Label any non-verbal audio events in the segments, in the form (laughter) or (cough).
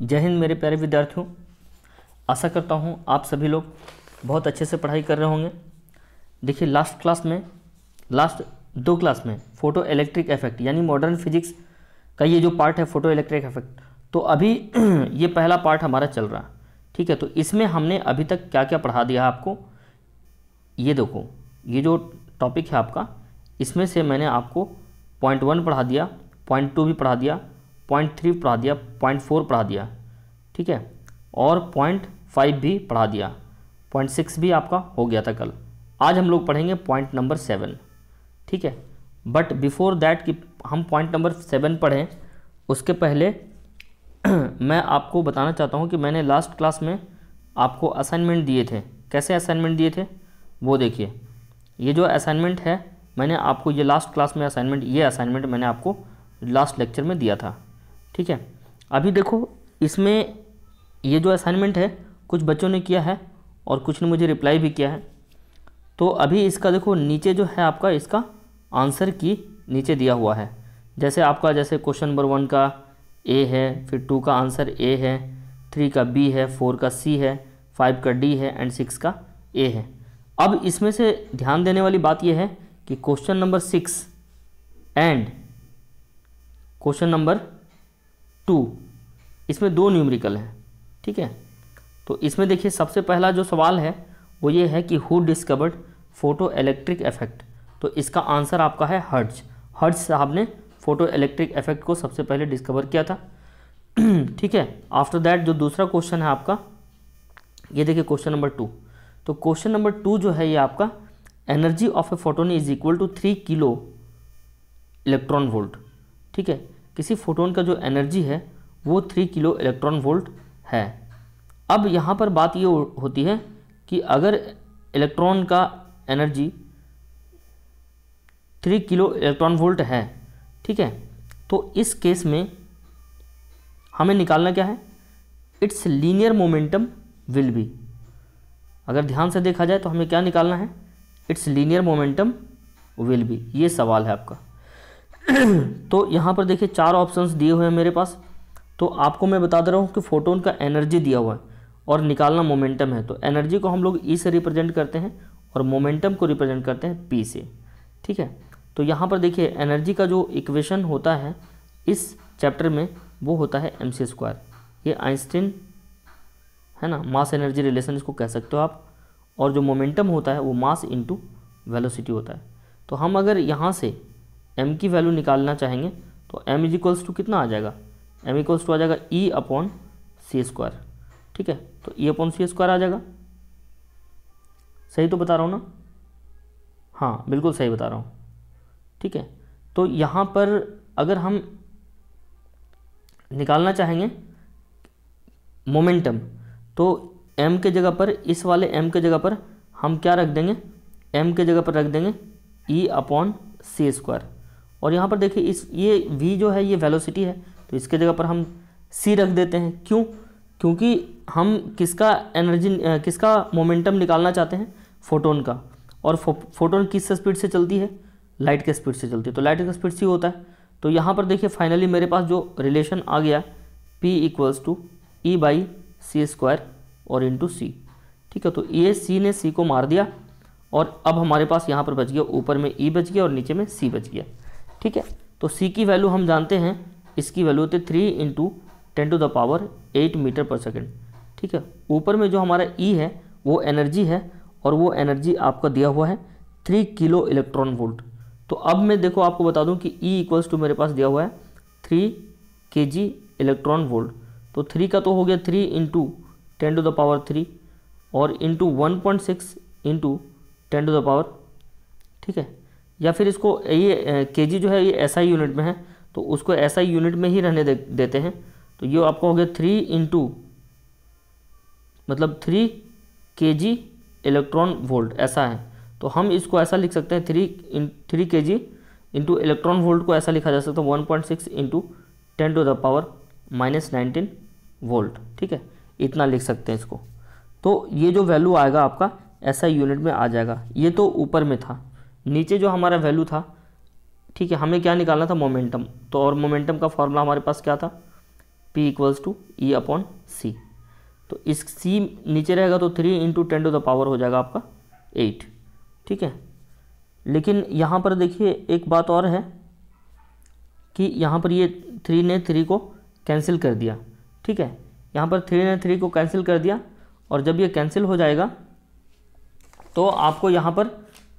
जय हिंद मेरे प्यारे विद्यार्थियों आशा करता हूँ आप सभी लोग बहुत अच्छे से पढ़ाई कर रहे होंगे देखिए लास्ट क्लास में लास्ट दो क्लास में फ़ोटो इलेक्ट्रिक इफेक्ट यानी मॉडर्न फिजिक्स का ये जो पार्ट है फ़ोटो इलेक्ट्रिक इफेक्ट तो अभी (clears throat) ये पहला पार्ट हमारा चल रहा ठीक है तो इसमें हमने अभी तक क्या क्या पढ़ा दिया आपको ये देखो ये जो टॉपिक है आपका इसमें से मैंने आपको पॉइंट वन पढ़ा दिया पॉइंट टू भी पढ़ा दिया पॉइंट थ्री पढ़ा दिया पॉइंट फोर पढ़ा दिया ठीक है और पॉइंट फाइव भी पढ़ा दिया पॉइंट सिक्स भी आपका हो गया था कल आज हम लोग पढ़ेंगे पॉइंट नंबर सेवन ठीक है बट बिफोर दैट कि हम पॉइंट नंबर सेवन पढ़ें उसके पहले (clears throat) मैं आपको बताना चाहता हूँ कि मैंने लास्ट क्लास में आपको असाइनमेंट दिए थे कैसे असाइनमेंट दिए थे वो देखिए ये जो असाइनमेंट है मैंने आपको ये लास्ट क्लास में असाइनमेंट ये असाइनमेंट मैंने आपको लास्ट लेक्चर में दिया था ठीक है अभी देखो इसमें ये जो असाइनमेंट है कुछ बच्चों ने किया है और कुछ ने मुझे रिप्लाई भी किया है तो अभी इसका देखो नीचे जो है आपका इसका आंसर की नीचे दिया हुआ है जैसे आपका जैसे क्वेश्चन नंबर वन का ए है फिर टू का आंसर ए है थ्री का बी है फोर का सी है फाइव का डी है एंड सिक्स का ए है अब इसमें से ध्यान देने वाली बात यह है कि question number six and question number two इसमें दो न्यूमरिकल हैं ठीक है तो इसमें देखिए सबसे पहला जो सवाल है वो ये है कि who discovered photo electric effect तो इसका आंसर आपका है हर्ज हर्ज साहब ने फोटो इलेक्ट्रिक इफेक्ट को सबसे पहले डिस्कवर किया था (clears throat) ठीक है आफ्टर दैट जो दूसरा क्वेश्चन है आपका ये देखिए क्वेश्चन नंबर टू तो क्वेश्चन नंबर टू जो है ये आपका energy of a photon is equal to three kilo electron volt ठीक है किसी फोटोन का जो एनर्जी है वो थ्री किलो इलेक्ट्रॉन वोल्ट है अब यहाँ पर बात ये होती है कि अगर इलेक्ट्रॉन का energy three kilo electron volt है ठीक है तो इस केस में हमें निकालना क्या है it's linear momentum will be अगर ध्यान से देखा जाए तो हमें क्या निकालना है it's linear momentum will be ये सवाल है आपका (coughs) तो यहाँ पर देखिए चार ऑप्शंस दिए हुए हैं मेरे पास तो आपको मैं बता दे रहा हूँ कि फोटोन का एनर्जी दिया हुआ है और निकालना मोमेंटम है तो एनर्जी को हम लोग ई e से रिप्रेजेंट करते हैं और मोमेंटम को रिप्रेजेंट करते हैं पी से ठीक है तो यहाँ पर देखिए एनर्जी का जो इक्वेशन होता है इस चैप्टर में वो होता है एम सी स्क्वायर ये आइंस्टीन है ना मास एनर्जी रिलेशन इसको कह सकते हो आप और जो मोमेंटम होता है वो मास इंटू वेलोसिटी होता है तो हम अगर यहाँ से एम की वैल्यू निकालना चाहेंगे तो एम इज इक्वल्स टू कितना आ जाएगा एम इक्वल्स टू आ जाएगा ई अपॉन सी स्क्वायर ठीक है तो ई अपॉन सी स्क्वायर आ जाएगा सही तो बता रहा हूँ ना हाँ बिल्कुल सही बता रहा हूँ ठीक है तो यहाँ पर अगर हम निकालना चाहेंगे मोमेंटम तो m के जगह पर इस वाले m के जगह पर हम क्या रख देंगे m के जगह पर रख देंगे e अपॉन सी स्क्वायर और यहाँ पर देखिए इस ये वी जो है ये वेलोसिटी है तो इसके जगह पर हम सी रख देते हैं क्यों क्योंकि हम किसका एनर्जी किसका मोमेंटम निकालना चाहते हैं फोटोन का और फो, फोटोन किस स्पीड से चलती है लाइट के स्पीड से चलती है तो लाइट का स्पीड सी होता है तो यहाँ पर देखिए फाइनली मेरे पास जो रिलेशन आ गया P equals to E by C square और इंटू सी ठीक है तो ये सी ने सी को मार दिया और अब हमारे पास यहाँ पर बच गया ऊपर में ई e बच गया और नीचे में सी बच गया ठीक है तो सी की वैल्यू हम जानते हैं इसकी वैल्यू होती है three into ten to the power eight metre पर सेकेंड ठीक है ऊपर में जो हमारा ई e है वो एनर्जी है और वो एनर्जी आपका दिया हुआ है थ्री किलो इलेक्ट्रॉन वोल्ट तो अब मैं देखो आपको बता दूं कि ई इक्वल्स टू मेरे पास दिया हुआ है थ्री के जी इलेक्ट्रॉन वोल्ट तो थ्री का तो हो गया three into ten to the power three और into one point six into ten to the power ठीक है या फिर इसको ये के जो है ये एस SI यूनिट में है तो उसको एस SI यूनिट में ही रहने दे, देते हैं तो ये आपका हो गया थ्री इंटू मतलब थ्री के जी इलेक्ट्रॉन वोल्ट ऐसा है तो हम इसको ऐसा लिख सकते हैं थ्री इन थ्री के जी इंटू इलेक्ट्रॉन वोल्ट को ऐसा लिखा जा सकता है one point six into ten to the power minus nineteen volt ठीक है इतना लिख सकते हैं इसको तो ये जो वैल्यू आएगा आपका ऐसा यूनिट में आ जाएगा ये तो ऊपर में था नीचे जो हमारा वैल्यू था ठीक है हमें क्या निकालना था मोमेंटम तो और मोमेंटम का फॉर्मूला हमारे पास क्या था P equals to E upon C तो इस सी नीचे रहेगा तो three into ten to the power हो जाएगा आपका एट ठीक है लेकिन यहाँ पर देखिए एक बात और है कि यहाँ पर ये थ्री ने थ्री को कैंसिल कर दिया ठीक है यहाँ पर थ्री ने थ्री को कैंसिल कर दिया और जब ये कैंसिल हो जाएगा तो आपको यहाँ पर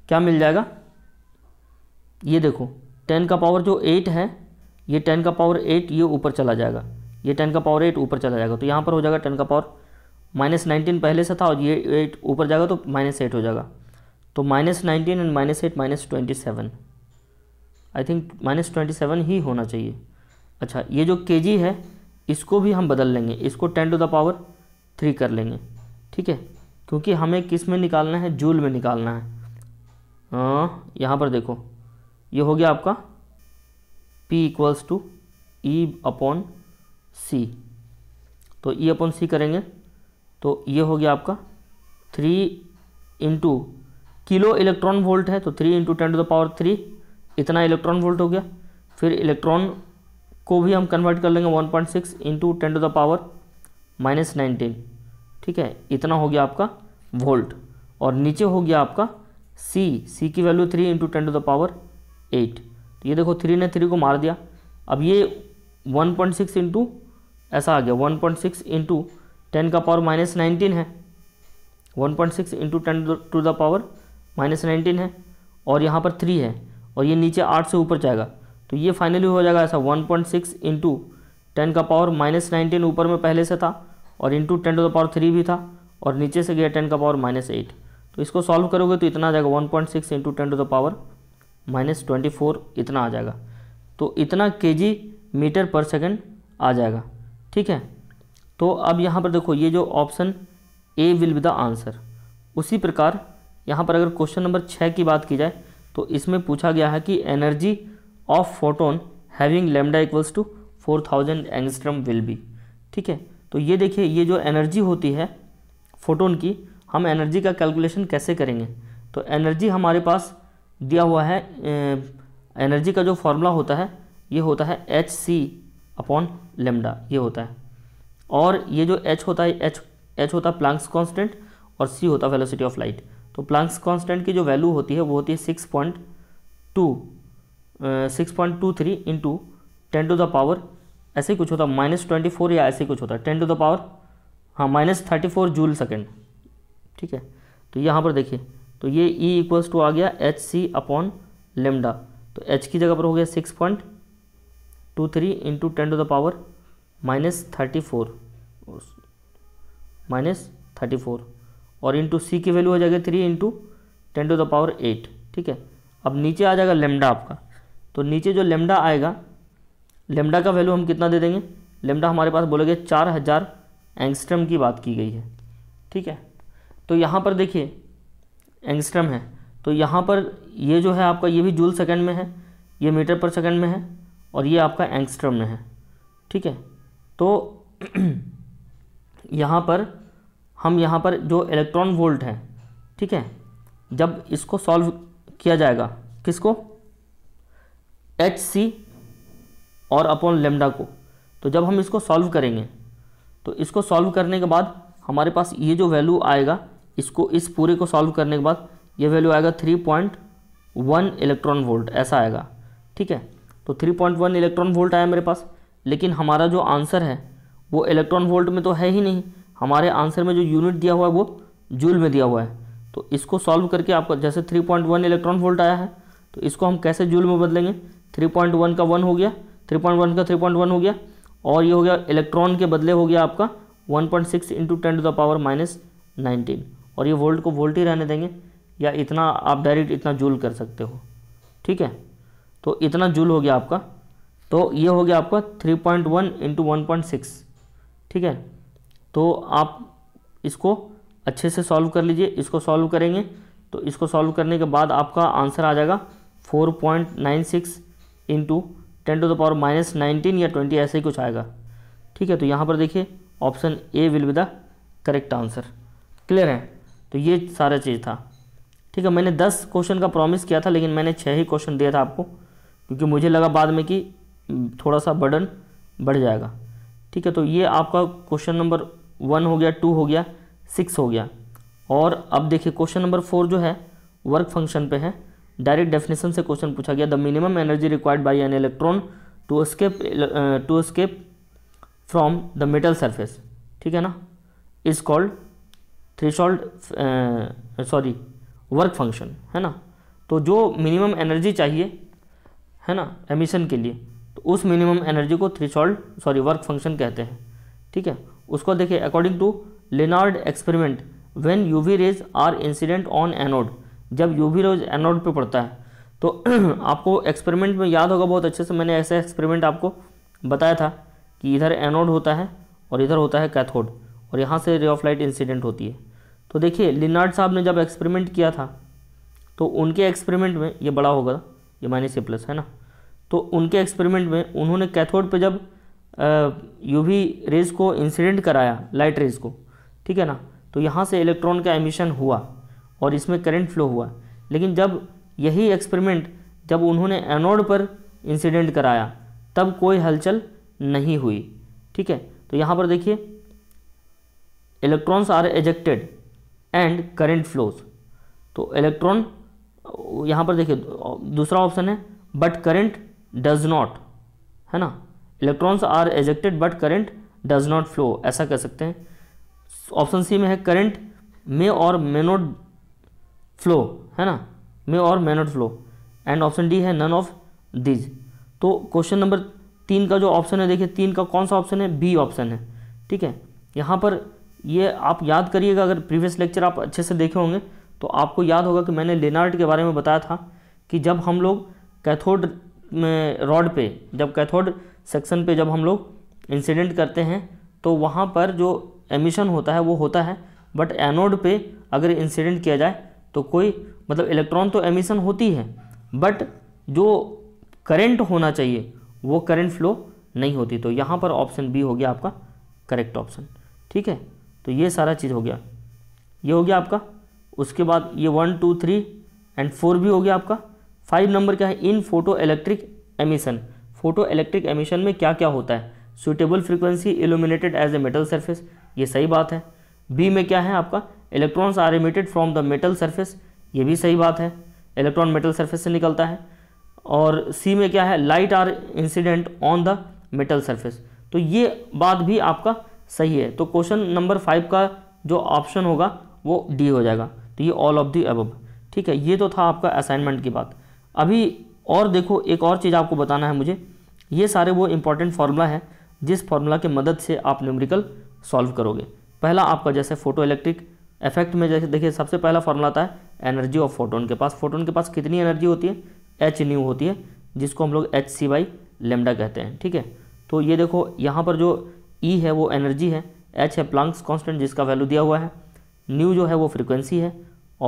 क्या मिल जाएगा ये देखो टेन का पावर जो एट है ये टेन का पावर एट ये ऊपर चला जाएगा ये टेन का पावर एट ऊपर चला जाएगा तो यहाँ पर हो जाएगा टेन का पावर माइनस नाइनटीन पहले से था और ये एट ऊपर जाएगा तो माइनस एट हो जाएगा तो minus nineteen and minus eight minus twenty seven I think minus twenty seven ही होना चाहिए अच्छा ये जो के जी है इसको भी हम बदल लेंगे इसको ten to the power three कर लेंगे ठीक है क्योंकि हमें किस में निकालना है जूल में निकालना है अं, यहाँ पर देखो ये हो गया आपका P equals to E upon C तो E अपॉन सी करेंगे तो ये हो गया आपका three into kilo electron volt है तो three into ten to the power three इतना इलेक्ट्रॉन वोल्ट हो गया फिर इलेक्ट्रॉन को भी हम कन्वर्ट कर लेंगे one point six into ten to the power minus nineteen ठीक है इतना हो गया आपका वोल्ट और नीचे हो गया आपका सी सी की value three into ten to the power eight तो ये देखो थ्री ने थ्री को मार दिया अब ये वन पॉइंट सिक्स इंटू ऐसा आ गया one point six into ten का पावर माइनस नाइनटीन है one point six into ten to the power minus nineteen है और यहाँ पर थ्री है और ये नीचे आठ से ऊपर जाएगा तो ये फाइनली हो जाएगा ऐसा one point six into ten का पावर माइनस नाइनटीन ऊपर में पहले से था और into ten to the power three भी था और नीचे से गया टेन का पावर माइनस एट तो इसको सॉल्व करोगे तो इतना आ जाएगा one point six into ten to the power minus twenty four इतना आ जाएगा तो इतना के जी मीटर पर सेकेंड आ जाएगा ठीक है तो अब यहाँ पर देखो ये जो option A will be the answer उसी प्रकार यहाँ पर अगर क्वेश्चन नंबर छः की बात की जाए तो इसमें पूछा गया है कि energy of photon having lambda equals to four thousand angstrom will be ठीक है तो ये देखिए ये जो एनर्जी होती है फोटोन की हम एनर्जी का कैलकुलेशन कैसे करेंगे तो एनर्जी हमारे पास दिया हुआ है एनर्जी का जो फॉर्मूला होता है ये होता है एच सी अपॉन लेमडा ये होता है और ये जो एच होता है एच एच होता है प्लांक्स कांस्टेंट और सी होता है वेलोसिटी ऑफ लाइट तो प्लांक्स कांस्टेंट की जो वैल्यू होती है वो होती है six point two six point two three into ten to the power ऐसे कुछ होता है माइनस ट्वेंटी फोर या ऐसे कुछ होता है टेन टू द पावर हाँ minus thirty four joule second ठीक है तो यहाँ पर देखिए तो ये E इक्वल्स टू आ गया एच सी अपॉन लेमडा तो H की जगह पर हो गया six point two three into ten to the power minus thirty four minus thirty four और इंटू सी की वैल्यू हो जाएगी three into ten to the power eight ठीक है अब नीचे आ जाएगा लेमडा आपका तो नीचे जो लेमडा आएगा लेमडा का वैल्यू हम कितना दे देंगे लेमडा हमारे पास बोलेगे चार हज़ार एंगस्ट्रम की बात की गई है ठीक है तो यहाँ पर देखिए एंगस्ट्रम है तो यहाँ पर ये जो है आपका ये भी जूल सेकंड में है ये मीटर पर सेकंड में है और ये आपका एंगस्ट्रम में है ठीक है तो (clears throat) यहाँ पर हम यहाँ पर जो इलेक्ट्रॉन वोल्ट है ठीक है जब इसको सॉल्व किया जाएगा किसको एच सी और अपॉन लेमडा को तो जब हम इसको सॉल्व करेंगे तो इसको सॉल्व करने के बाद हमारे पास ये जो वैल्यू आएगा इसको इस पूरे को सॉल्व करने के बाद ये वैल्यू आएगा three point one electron volt ऐसा आएगा ठीक है तो three point one electron volt आया मेरे पास लेकिन हमारा जो आंसर है वो इलेक्ट्रॉन वोल्ट में तो है ही नहीं हमारे आंसर में जो यूनिट दिया हुआ है वो जूल में दिया हुआ है तो इसको सॉल्व करके आपका जैसे three point one electron volt आया है तो इसको हम कैसे जूल में बदलेंगे थ्री पॉइंट वन का वन हो गया थ्री पॉइंट वन का थ्री पॉइंट वन हो गया और ये हो गया इलेक्ट्रॉन के बदले हो गया आपका one point six into ten to the power minus nineteen और ये वोल्ट को वोल्ट ही रहने देंगे या इतना आप डायरेक्ट इतना जूल कर सकते हो ठीक है तो इतना जूल हो गया आपका तो ये हो गया आपका 3.1 पॉइंट वन इंटू वन ठीक है तो आप इसको अच्छे से सॉल्व कर लीजिए इसको सॉल्व करेंगे तो इसको सॉल्व करने के बाद आपका आंसर आ जाएगा 4.96 point nine six into ten to the power minus nineteen या ट्वेंटी ऐसे ही कुछ आएगा ठीक है तो यहाँ पर देखिए option A will be the correct answer clear है तो ये सारा चीज़ था ठीक है मैंने दस क्वेश्चन का प्रॉमिस किया था लेकिन मैंने छः ही क्वेश्चन दिया था आपको क्योंकि मुझे लगा बाद में कि हम्म, थोड़ा सा बर्डन बढ़ जाएगा ठीक है तो ये आपका क्वेश्चन नंबर वन हो गया टू हो गया सिक्स हो गया और अब देखिए क्वेश्चन नंबर फोर जो है वर्क फंक्शन पे है डायरेक्ट डेफिनेशन से क्वेश्चन पूछा गया the minimum energy required by an electron to escape to escape from the metal surface ठीक है ना is called threshold sorry work function है ना तो जो मिनिमम एनर्जी चाहिए है ना एमिशन के लिए तो उस मिनिमम एनर्जी को थ्रेशोल्ड सॉरी वर्क फंक्शन कहते हैं ठीक है उसको देखिए according to Lenard experiment when UV rays are incident on anode जब यूवी रेज एनोड पे पड़ता है तो (clears throat) आपको एक्सपेरिमेंट में याद होगा बहुत अच्छे से मैंने ऐसा एक्सपेरिमेंट आपको बताया था कि इधर एनोड होता है और इधर होता है कैथोड और यहाँ से रे ऑफ लाइट इंसिडेंट होती है तो देखिए लिनार्ड साहब ने जब एक्सपेरिमेंट किया था तो उनके एक्सपेरिमेंट में ये बड़ा होगा ये माइनस ए प्लस है ना तो उनके एक्सपेरिमेंट में उन्होंने कैथोड पे जब यूवी रेज को इंसिडेंट कराया लाइट रेज को ठीक है ना तो यहाँ से इलेक्ट्रॉन का एमिशन हुआ और इसमें करंट फ्लो हुआ लेकिन जब यही एक्सपेरिमेंट जब उन्होंने एनोड पर इंसिडेंट कराया तब कोई हलचल नहीं हुई ठीक है तो यहाँ पर देखिए electrons are ejected and current flows तो इलेक्ट्रॉन यहाँ पर देखिए दूसरा ऑप्शन है बट करेंट डज नॉट है ना electrons are ejected but current does not flow ऐसा कह सकते हैं ऑप्शन सी में है करेंट मे और मे नॉट फ्लो है ना मे और may not flow and option D है नन ऑफ दिज तो क्वेश्चन नंबर तीन का जो ऑप्शन है देखिए तीन का कौन सा ऑप्शन है बी ऑप्शन है ठीक है यहाँ पर ये आप याद करिएगा अगर प्रीवियस लेक्चर आप अच्छे से देखे होंगे तो आपको याद होगा कि मैंने लेनार्ड के बारे में बताया था कि जब हम लोग कैथोड में रॉड पे जब कैथोड सेक्शन पे जब हम लोग इंसिडेंट करते हैं तो वहाँ पर जो एमिशन होता है वो होता है बट एनोड पे अगर इंसिडेंट किया जाए तो कोई मतलब इलेक्ट्रॉन तो एमिशन होती है बट जो करंट होना चाहिए वो करंट फ्लो नहीं होती तो यहाँ पर ऑप्शन बी हो गया आपका करेक्ट ऑप्शन ठीक है तो ये सारा चीज़ हो गया ये हो गया आपका उसके बाद ये one two three and four भी हो गया आपका फाइव नंबर क्या है in photo electric emission photo electric emission में क्या क्या होता है suitable frequency illuminated as a metal surface ये सही बात है बी में क्या है आपका electrons are emitted from the metal surface ये भी सही बात है इलेक्ट्रॉन मेटल सर्फेस से निकलता है और सी में क्या है light are incident on the metal surface तो ये बात भी आपका सही है तो क्वेश्चन नंबर फाइव का जो ऑप्शन होगा वो डी हो जाएगा तो ये ऑल ऑफ दी अबब ठीक है ये तो था आपका असाइनमेंट की बात अभी और देखो एक और चीज़ आपको बताना है मुझे ये सारे वो इम्पॉर्टेंट फार्मूला है जिस फार्मूला के मदद से आप न्यूमरिकल सॉल्व करोगे पहला आपका जैसे फोटो इलेक्ट्रिक इफेक्ट में जैसे देखिए सबसे पहला फार्मूला आता है एनर्जी ऑफ फोटोन के पास फोटोन के पास कितनी एनर्जी होती है एच न्यू होती है जिसको हम लोग एच सी बाई लेमडा कहते हैं ठीक है तो ये देखो यहाँ पर जो ई e है वो एनर्जी है एच है प्लांक्स कांस्टेंट जिसका वैल्यू दिया हुआ है न्यू जो है वो फ्रीक्वेंसी है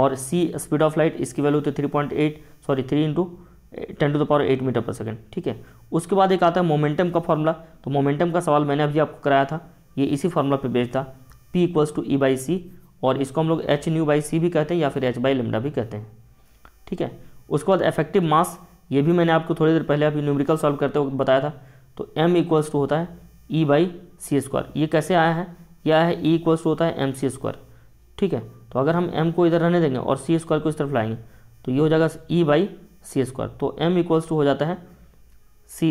और सी स्पीड ऑफ लाइट इसकी वैल्यू तो three point eight sorry three into ten to the power eight metre पर सेकेंड ठीक है उसके बाद एक आता है मोमेंटम का फॉर्मूला तो मोमेंटम का सवाल मैंने अभी आपको कराया था ये इसी फॉर्मूला पर बेस्ड था P equals to E by C और इसको हम लोग एच न्यू बाई सी भी कहते हैं या फिर एच बाई लेमडा भी कहते हैं ठीक है उसके बाद इफेक्टिव मास ये भी मैंने आपको थोड़ी देर पहले अभी न्यूमरिकल सॉल्व करते वक्त बताया था तो एम इक्वल्स टू होता है ई बाई सी स्क्वायर ये कैसे आया है यह है ई e इक्वल्स होता है एम सी स्क्वायर ठीक है तो अगर हम एम को इधर रहने देंगे और सी स्क्वायर को इस तरफ लाएंगे तो ये हो जाएगा ई बाई सी स्क्वायर तो एम इक्वल्स टू हो जाता है सी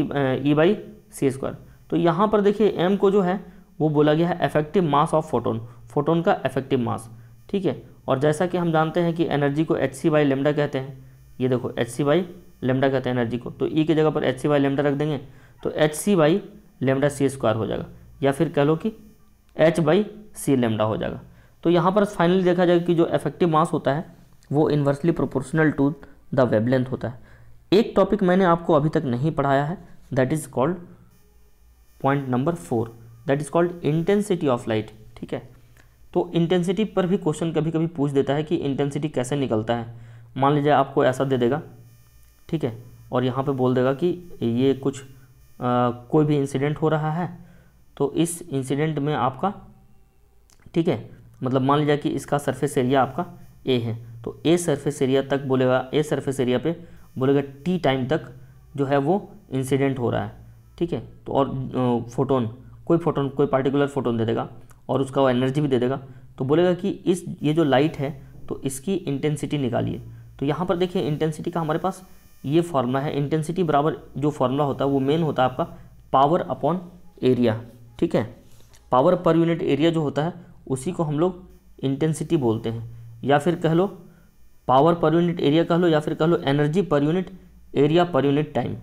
ई बाई सी स्क्वायर तो यहाँ पर देखिए एम को जो है वो बोला गया है effective mass of photon photon का इफेक्टिव मास ठीक है और जैसा कि हम जानते हैं कि एनर्जी को एच सी बाई लेमडा कहते हैं ये देखो एच सी बाई लेमडा कहते हैं एनर्जी को तो ई e की जगह पर एच सी बाई लेमडा रख देंगे तो H C by lambda C square हो जाएगा या फिर कह लो कि एच बाई सी लेमडा हो जाएगा तो यहाँ पर फाइनली देखा जाएगा कि जो इफेक्टिव मास होता है वो inversely proportional to the wavelength होता है एक टॉपिक मैंने आपको अभी तक नहीं पढ़ाया है that is called point number four that is called intensity of light ठीक है तो इंटेंसिटी पर भी क्वेश्चन कभी कभी पूछ देता है कि इंटेंसिटी कैसे निकलता है मान लीजिए आपको ऐसा दे देगा ठीक है और यहाँ पे बोल देगा कि ये कुछ कोई भी इंसिडेंट हो रहा है तो इस इंसिडेंट में आपका ठीक है मतलब मान लीजिए कि इसका सरफेस एरिया आपका ए है तो ए सरफेस एरिया तक बोलेगा ए सरफेस एरिया पे बोलेगा टी टाइम तक जो है वो इंसिडेंट हो रहा है ठीक है तो और फोटोन कोई फोटोन कोई पार्टिकुलर फोटोन दे देगा और उसका वो एनर्जी भी दे देगा तो बोलेगा कि इस ये जो लाइट है तो इसकी इंटेंसिटी निकालिए तो यहाँ पर देखिए इंटेंसिटी का हमारे पास ये फार्मूला है इंटेंसिटी बराबर जो फार्मूला होता है वो मेन होता है आपका पावर अपॉन एरिया ठीक है पावर पर यूनिट एरिया जो होता है उसी को हम लोग इंटेंसिटी बोलते हैं या फिर कह लो पावर पर यूनिट एरिया कह लो या फिर कह लो energy per unit area per unit time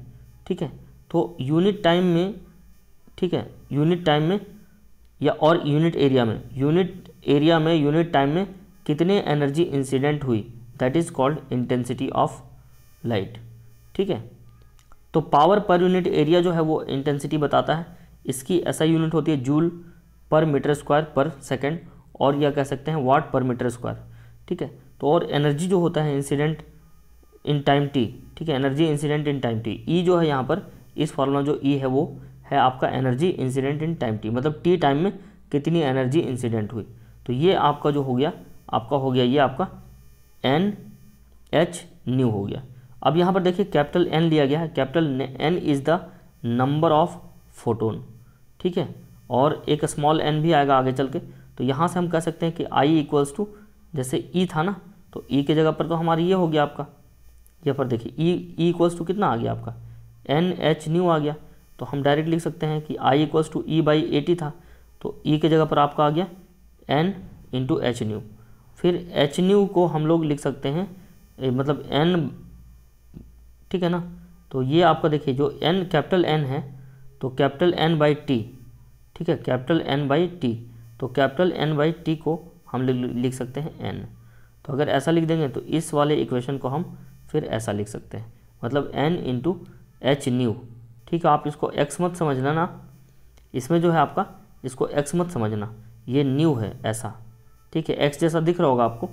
ठीक है तो यूनिट टाइम में ठीक है यूनिट टाइम में या और यूनिट एरिया में यूनिट एरिया में यूनिट टाइम में कितने एनर्जी इंसिडेंट हुई that is called intensity of light ठीक है तो पावर पर यूनिट एरिया जो है वो इंटेंसिटी बताता है इसकी ऐसा यूनिट होती है जूल पर मीटर स्क्वायर पर सेकेंड और यह कह सकते हैं वाट पर मीटर स्क्वायर ठीक है तो और एनर्जी जो होता है इंसिडेंट इन टाइम टी ठीक है energy incident in time T E जो है यहाँ पर इस फॉर्मूला जो ई e है वो है आपका energy incident in time T मतलब टी टाइम में कितनी एनर्जी इंसिडेंट हुई तो ये आपका जो हो गया आपका हो गया ये आपका एन एच न्यू हो गया अब यहाँ पर देखिए कैपिटल एन लिया गया है capital N is the number of photon ठीक है और एक स्मॉल एन भी आएगा आगे चल के तो यहाँ से हम कह सकते हैं कि आई इक्वल्स टू जैसे ई e था ना तो ई e के जगह पर तो हमारा ये हो गया आपका ये पर देखिए ई ई इक्वल्स टू कितना आ गया आपका एन एच न्यू आ गया तो हम डायरेक्ट लिख सकते हैं कि I equals to E by A T था तो ई e के जगह पर आपका आ गया एन इंटू एच न्यू फिर एच न्यू को हम लोग लिख सकते हैं मतलब एन ठीक है ना तो ये आपका देखिए जो एन कैपिटल एन है तो कैपिटल एन बाई टी ठीक है कैपिटल एन बाई टी तो कैपिटल एन बाई टी को हम लिख सकते हैं एन तो अगर ऐसा लिख देंगे तो इस वाले इक्वेशन को हम फिर ऐसा लिख सकते हैं मतलब एन इंटू एच न्यू ठीक है आप इसको एक्स मत समझना ना इसमें जो है आपका इसको एक्स मत समझना ये न्यू है ऐसा ठीक है एक्स जैसा दिख रहा होगा आपको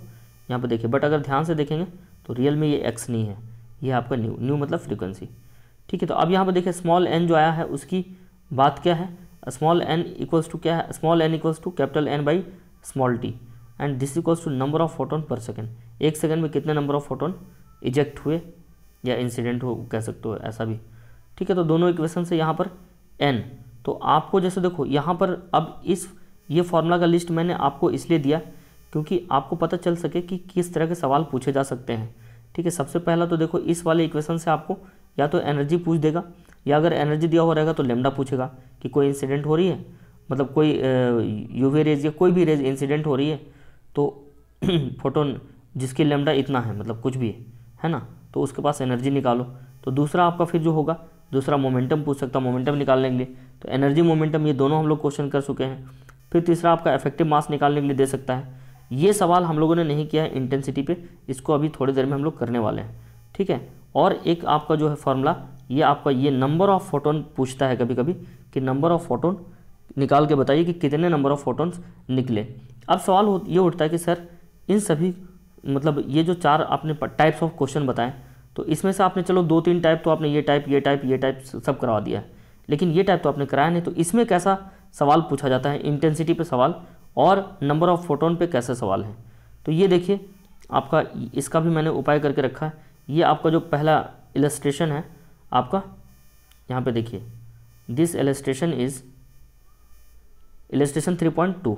यहाँ पर देखिए बट अगर ध्यान से देखेंगे तो रियल में ये एक्स नहीं है ये आपका न्यू न्यू मतलब फ्रीक्वेंसी ठीक है तो अब यहाँ पर देखिए स्मॉल एन जो आया है उसकी बात क्या है स्मॉल एन इक्वल्स टू क्या है small N equals to capital N by small T and this equals to number of photon per second एक सेकेंड में कितने नंबर ऑफ फोटोन इजेक्ट हुए या इंसिडेंट हो कह सकते हो ऐसा भी ठीक है तो दोनों इक्वेशन से यहाँ पर एन तो आपको जैसे देखो यहाँ पर अब इस ये फॉर्मूला का लिस्ट मैंने आपको इसलिए दिया क्योंकि आपको पता चल सके कि किस तरह के सवाल पूछे जा सकते हैं ठीक है सबसे पहला तो देखो इस वाले इक्वेशन से आपको या तो एनर्जी पूछ देगा या अगर एनर्जी दिया हुआ रहेगा तो लेमडा पूछेगा कि कोई इंसिडेंट हो रही है मतलब कोई यूवी रेज या कोई भी रेज इंसिडेंट हो रही है तो फोटोन जिसकी लेमडा इतना है मतलब कुछ भी है है ना तो उसके पास एनर्जी निकालो तो दूसरा आपका फिर जो होगा दूसरा मोमेंटम पूछ सकता है मोमेंटम निकालने के लिए तो एनर्जी मोमेंटम ये दोनों हम लोग क्वेश्चन कर चुके हैं फिर तीसरा आपका इफेक्टिव मास निकालने के लिए दे सकता है ये सवाल हम लोगों ने नहीं किया है इंटेंसिटी पे इसको अभी थोड़ी देर में हम लोग करने वाले हैं ठीक है और एक आपका जो है फॉर्मूला ये आपका ये नंबर ऑफ फोटोन पूछता है कभी कभी कि नंबर ऑफ फोटोन निकाल के बताइए कि कितने नंबर ऑफ फोटोन्स निकले अब सवाल ये उठता है कि सर इन सभी मतलब ये जो चार आपने टाइप्स ऑफ क्वेश्चन बताएं तो इसमें से आपने चलो दो तीन टाइप तो आपने ये टाइप ये टाइप ये टाइप सब करवा दिया है लेकिन ये टाइप तो आपने कराया नहीं तो इसमें कैसा सवाल पूछा जाता है इंटेंसिटी पे सवाल और नंबर ऑफ फोटोन पे कैसे सवाल हैं तो ये देखिए आपका इसका भी मैंने उपाय करके रखा है ये आपका जो पहला इलेस्ट्रेशन है आपका यहाँ पे देखिए this illustration is illustration three point two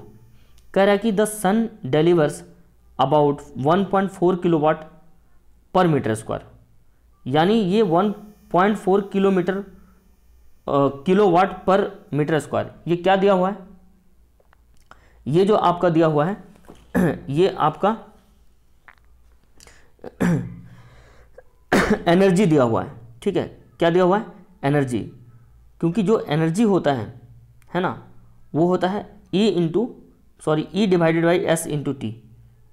कह रहा है कि the sun delivers about one point four kilo watt per metre square यानी ये one point four kilometre kilo watt per metre square ये क्या दिया हुआ है ये जो आपका दिया हुआ है (clears throat) ये आपका एनर्जी (clears throat) दिया हुआ है ठीक है क्या दिया हुआ है एनर्जी क्योंकि जो एनर्जी होता है है ना वो होता है E into sorry E divided by S into T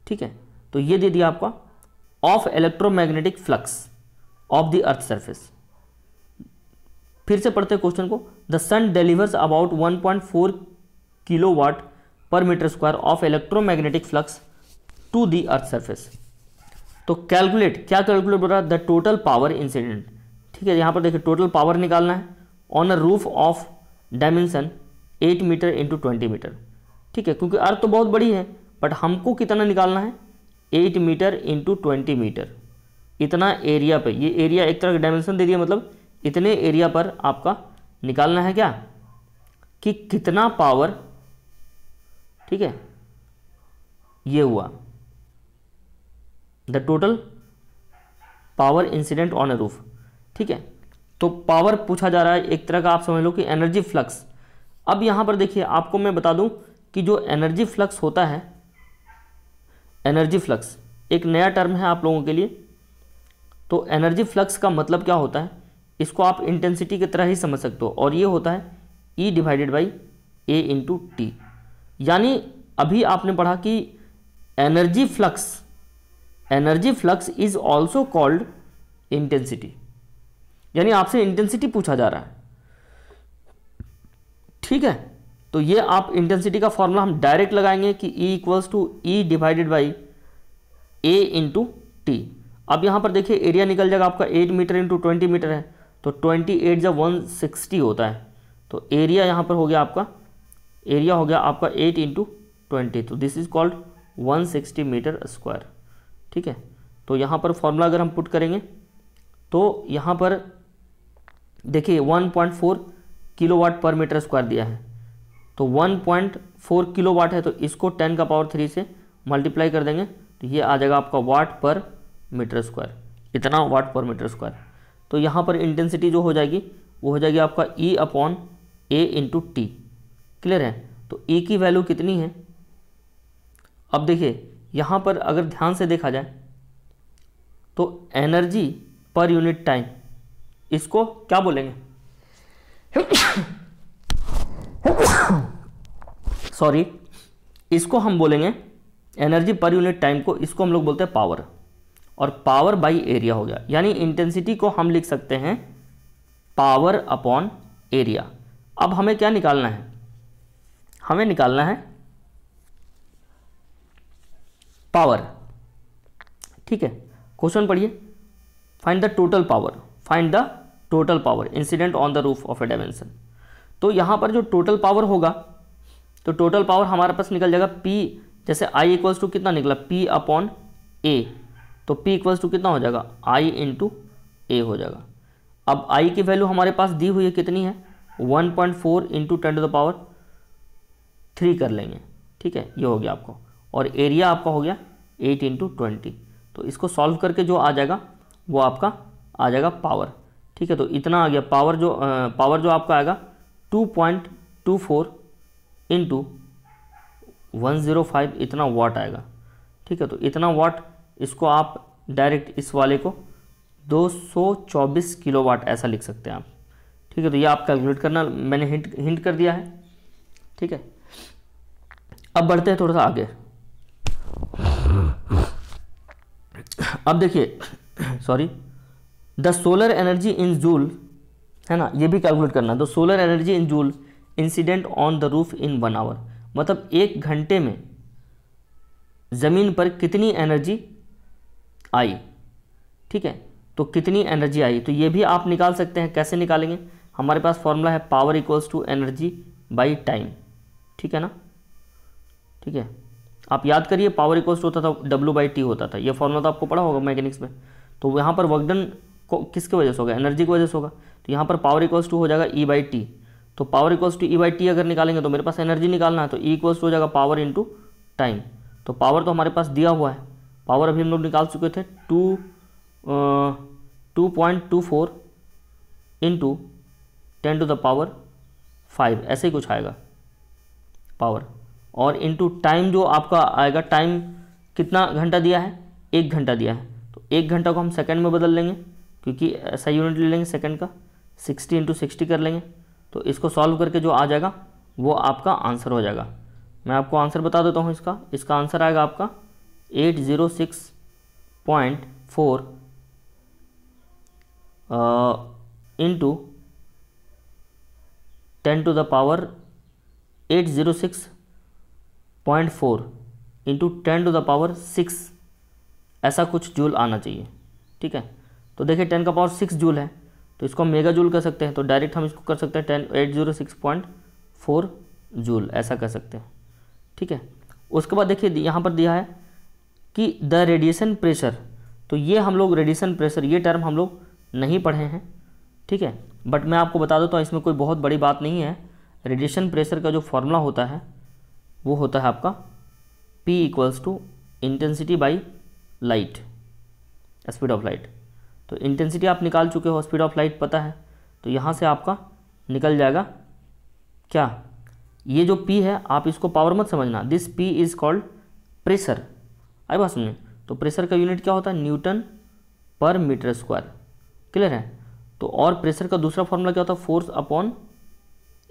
ठीक है तो ये दे दिया आपका of electromagnetic flux of the earth surface फिर से पढ़ते क्वेश्चन को the sun delivers about 1.4 kilowatt per metre square of electromagnetic flux to the earth surface तो कैलकुलेट क्या कैलकुलेट हो रहा है द टोटल पावर इंसिडेंट ठीक है यहाँ पर देखिए टोटल पावर निकालना है on a roof of dimension 8 metre into twenty metre ठीक है क्योंकि अर्थ तो बहुत बड़ी है बट हमको कितना निकालना है 8 मीटर इंटू ट्वेंटी मीटर इतना एरिया पे ये एरिया एक तरह का डायमेंशन दे दिया मतलब इतने एरिया पर आपका निकालना है क्या कि कितना पावर ठीक है ये हुआ the total power incident on a roof ठीक है तो पावर पूछा जा रहा है एक तरह का आप समझ लो कि एनर्जी फ्लक्स अब यहां पर देखिए आपको मैं बता दूं कि जो एनर्जी फ्लक्स होता है एनर्जी फ्लक्स एक नया टर्म है आप लोगों के लिए तो एनर्जी फ्लक्स का मतलब क्या होता है इसको आप इंटेंसिटी की तरह ही समझ सकते हो और ये होता है E divided by A into T यानी अभी आपने पढ़ा कि energy flux energy flux is also called intensity यानी आपसे इंटेंसिटी पूछा जा रहा है ठीक है तो ये आप इंटेंसिटी का फॉर्मूला हम डायरेक्ट लगाएंगे कि E equals to E divided by A into T अब यहां पर देखिए एरिया निकल जाएगा आपका eight metre into twenty metre है तो ट्वेंटी एट जब वन सिक्सटी होता है तो एरिया यहां पर हो गया आपका एरिया हो गया आपका एट इंटू ट्वेंटी तो this is called one sixty metre square ठीक है तो यहाँ पर फॉर्मूला अगर हम पुट करेंगे तो यहाँ पर देखिए one point four kilo watt per metre square दिया है तो one point four kilo watt है तो इसको टेन का पावर थ्री से मल्टीप्लाई कर देंगे तो ये आ जाएगा आपका वाट पर मीटर स्क्वायर इतना वाट पर मीटर स्क्वायर तो यहाँ पर इंटेंसिटी जो हो जाएगी वो हो जाएगी आपका E upon A into T clear है तो ए की वैल्यू कितनी है अब देखिए यहाँ पर अगर ध्यान से देखा जाए तो एनर्जी पर यूनिट टाइम इसको क्या बोलेंगे सॉरी इसको हम बोलेंगे एनर्जी पर यूनिट टाइम को इसको हम लोग बोलते हैं पावर और पावर बाय एरिया हो गया यानी इंटेंसिटी को हम लिख सकते हैं पावर अपॉन एरिया अब हमें क्या निकालना है हमें निकालना है पावर ठीक है क्वेश्चन पढ़िए find the total power find the total power incident on the roof of a dimension तो यहां पर जो टोटल पावर होगा तो टोटल पावर हमारे पास निकल जाएगा P जैसे I इक्वल्स टू कितना निकला P अपॉन ए तो P इक्वल्स टू कितना हो जाएगा I इंटू ए हो जाएगा अब I की वैल्यू हमारे पास दी हुई है कितनी है 1.4 point four into ten to the power three कर लेंगे ठीक है ये हो गया आपको और एरिया आपका हो गया एट इंटू ट्वेंटी तो इसको सॉल्व करके जो आ जाएगा वो आपका आ जाएगा पावर ठीक है तो इतना आ गया पावर जो आ, पावर जो आपका आएगा two point two four into one zero five इतना वाट आएगा ठीक है तो इतना वाट इसको आप डायरेक्ट इस वाले को दो सौ चौबीस किलो वाट ऐसा लिख सकते हैं आप ठीक है तो ये आप कैलकुलेट करना मैंने हिंट हिंट कर दिया है ठीक है अब बढ़ते हैं थोड़ा सा आगे अब देखिए sorry the solar energy in joule है ना ये भी कैलकुलेट करना the solar energy in joule incident on the roof in one hour मतलब एक घंटे में ज़मीन पर कितनी एनर्जी आई ठीक है तो कितनी एनर्जी आई तो ये भी आप निकाल सकते हैं कैसे निकालेंगे हमारे पास फॉर्मूला है power equals to energy by time ठीक है ना ठीक है आप याद करिए पावर इक्वस्ट होता था डब्ल्यू बाई टी होता था ये फॉर्मूला तो आपको पढ़ा होगा मैकेनिक्स में तो यहाँ पर वर्कडन को किसके वजह से होगा एनर्जी की वजह से होगा तो यहाँ पर पावर इक्वल्स टू हो जाएगा ई बाई टी तो power equals to E by T अगर निकालेंगे तो मेरे पास एनर्जी निकालना है तो ई e इक्वल्स हो जाएगा पावर इंटू टाइम तो पावर तो हमारे पास दिया हुआ है पावर अभी हम लोग निकाल चुके थे two two point two four into ten to the power five ऐसे ही कुछ आएगा पावर और इनटू टाइम जो आपका आएगा टाइम कितना घंटा दिया है एक घंटा दिया है तो एक घंटा को हम सेकंड में बदल लेंगे क्योंकि ऐसा यूनिट ले लेंगे सेकंड का सिक्सटी इंटू सिक्सटी कर लेंगे तो इसको सॉल्व करके जो आ जाएगा वो आपका आंसर हो जाएगा मैं आपको आंसर बता देता हूँ इसका इसका आंसर आएगा आपका eight zero six point four into ten to the power eight zero six point four into ten to the power six ऐसा कुछ जूल आना चाहिए ठीक है तो देखिए टेन का पावर सिक्स जूल है तो इसको हम मेगा जूल कर सकते हैं तो डायरेक्ट हम इसको कर सकते हैं ten eight zero six point four joule ऐसा कर सकते हैं ठीक है उसके बाद देखिए यहाँ पर दिया है कि द रेडिएशन प्रेशर तो ये हम लोग रेडिएशन प्रेशर ये टर्म हम लोग नहीं पढ़े हैं ठीक है बट मैं आपको बता देता तो हूँ इसमें कोई बहुत बड़ी बात नहीं है रेडिएशन प्रेशर का जो फॉर्मूला होता है वो होता है आपका P equals to intensity by light speed of light तो इंटेंसिटी आप निकाल चुके हो स्पीड ऑफ लाइट पता है तो यहाँ से आपका निकल जाएगा क्या ये जो P है आप इसको पावर मत समझना this P is called pressure I बात सुनिए तो प्रेशर का यूनिट क्या होता है न्यूटन पर मीटर स्क्वायर क्लियर है तो और प्रेशर का दूसरा फॉर्मूला क्या होता है फोर्स अपॉन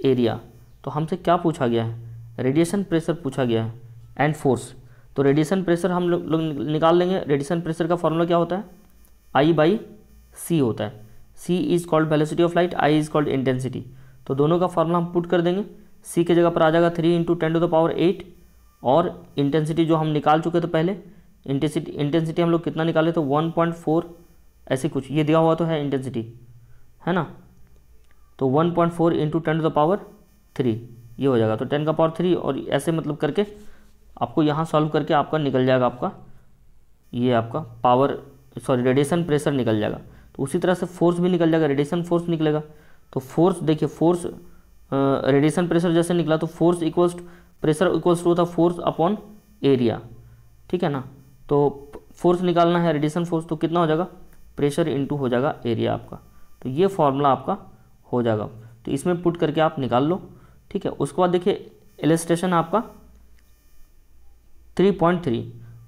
एरिया तो हमसे क्या पूछा गया है रेडिएशन प्रेशर पूछा गया है एंड फोर्स तो रेडिएशन प्रेशर हम लोग लो, निकाल लेंगे रेडिएशन प्रेशर का फॉर्मूला क्या होता है आई बाई सी होता है C is called velocity of light I is called intensity तो दोनों का फॉर्मूला हम पुट कर देंगे सी के जगह पर आ जाएगा three into ten to the power eight और इंटेंसिटी जो हम निकाल चुके थे पहले इंटेंसिटी इंटेंसिटी हम लोग कितना निकाले तो वन पॉइंट फोर ऐसे कुछ ये दिया हुआ तो है इंटेंसिटी है ना तो one point four into ten to the power three ये हो जाएगा तो टेन का पावर थ्री और ऐसे मतलब करके आपको यहाँ सॉल्व करके आपका निकल जाएगा आपका ये आपका पावर सॉरी रेडिएशन प्रेशर निकल जाएगा तो उसी तरह से फोर्स भी निकल जाएगा रेडिएशन फोर्स निकलेगा तो फोर्स देखिए फोर्स रेडिएशन प्रेशर जैसे निकला तो force equals pressure equals to था फोर्स अपॉन एरिया ठीक है ना तो फोर्स निकालना है रेडिएशन फोर्स तो कितना हो जाएगा प्रेशर इंटू हो जाएगा एरिया आपका तो ये फॉर्मूला आपका हो जाएगा तो इसमें पुट करके आप निकाल लो ठीक है उसके बाद देखिए एलिस्ट्रेशन आपका थ्री पॉइंट थ्री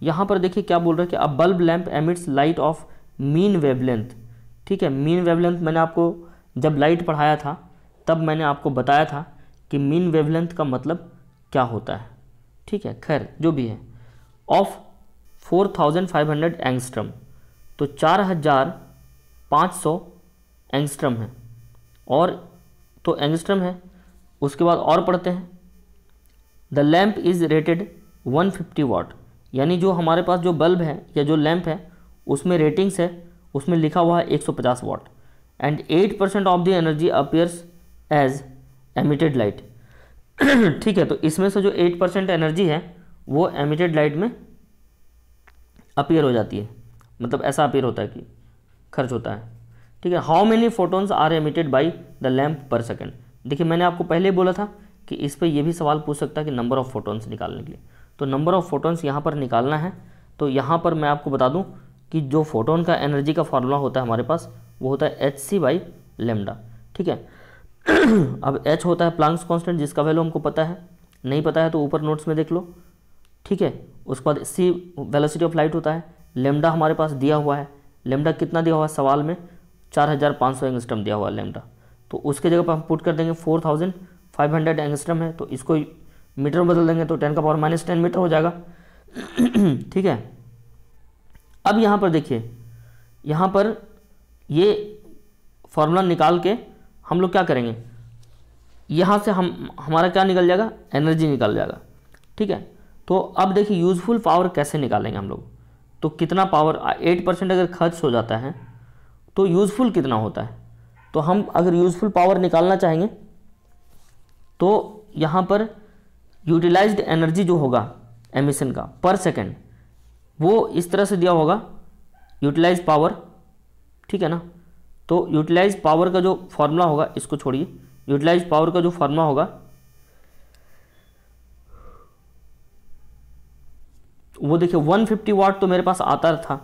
यहाँ पर देखिए क्या बोल रहा है कि अब bulb lamp emits light of mean wavelength ठीक है मीन वेवलेंथ मैंने आपको जब लाइट पढ़ाया था तब मैंने आपको बताया था कि मीन वेवलेंथ का मतलब क्या होता है ठीक है खैर जो भी है of four thousand five hundred angstrom तो चार हज़ार पाँच सौ एंगस्ट्रम है और तो एंगस्ट्रम है उसके बाद और पढ़ते हैं the lamp is rated 150 fifty watt यानी जो हमारे पास जो बल्ब है या जो लैम्प है उसमें रेटिंग्स है उसमें लिखा हुआ है 150 watt and 8 percent of the energy appears as emitted light ठीक है तो इसमें से जो 8 परसेंट एनर्जी है वो एमिटेड लाइट में अपियर हो जाती है मतलब ऐसा अपियर होता है कि खर्च होता है ठीक है how many photons are emitted by the lamp per second देखिए मैंने आपको पहले बोला था कि इस पर यह भी सवाल पूछ सकता है कि नंबर ऑफ़ फोटोन्स निकालने के लिए तो नंबर ऑफ़ फ़ोटोन्स यहाँ पर निकालना है तो यहाँ पर मैं आपको बता दूँ कि जो फोटोन का एनर्जी का फार्मूला होता है हमारे पास वो होता है एच सी बाई लेमडा ठीक है (clears throat) अब एच होता है प्लांक्स कॉन्स्टेंट जिसका वैल्यू हमको पता है नहीं पता है तो ऊपर नोट्स में देख लो ठीक है उसके बाद सी वेलोसिटी ऑफ लाइट होता है लेमडा हमारे पास दिया हुआ है लेमडा कितना दिया हुआ है सवाल में चार हज़ार पाँच सौ एंगस्टम दिया हुआ है लेमडा तो उसके जगह पर हम पुट कर देंगे four thousand five hundred angstrom है तो इसको मीटर में बदल देंगे तो टेन का पावर माइनस टेन मीटर हो जाएगा (clears throat) ठीक है अब यहाँ पर देखिए यहाँ पर ये फॉर्मूला निकाल के हम लोग क्या करेंगे यहाँ से हम हमारा क्या निकल जाएगा एनर्जी निकल जाएगा ठीक है तो अब देखिए यूज़फुल पावर कैसे निकालेंगे हम लोग तो कितना पावर एट परसेंट अगर खर्च हो जाता है तो यूज़फुल कितना होता है तो हम अगर यूज़फुल पावर निकालना चाहेंगे तो यहाँ पर यूटिलाइज्ड एनर्जी जो होगा एमिशन का पर सेकेंड वो इस तरह से दिया होगा यूटिलाइज पावर ठीक है ना तो यूटिलाइज पावर का जो फॉर्मूला होगा इसको छोड़िए यूटिलाइज पावर का जो फॉर्मूला होगा वो देखिए 150 वाट तो मेरे पास आता था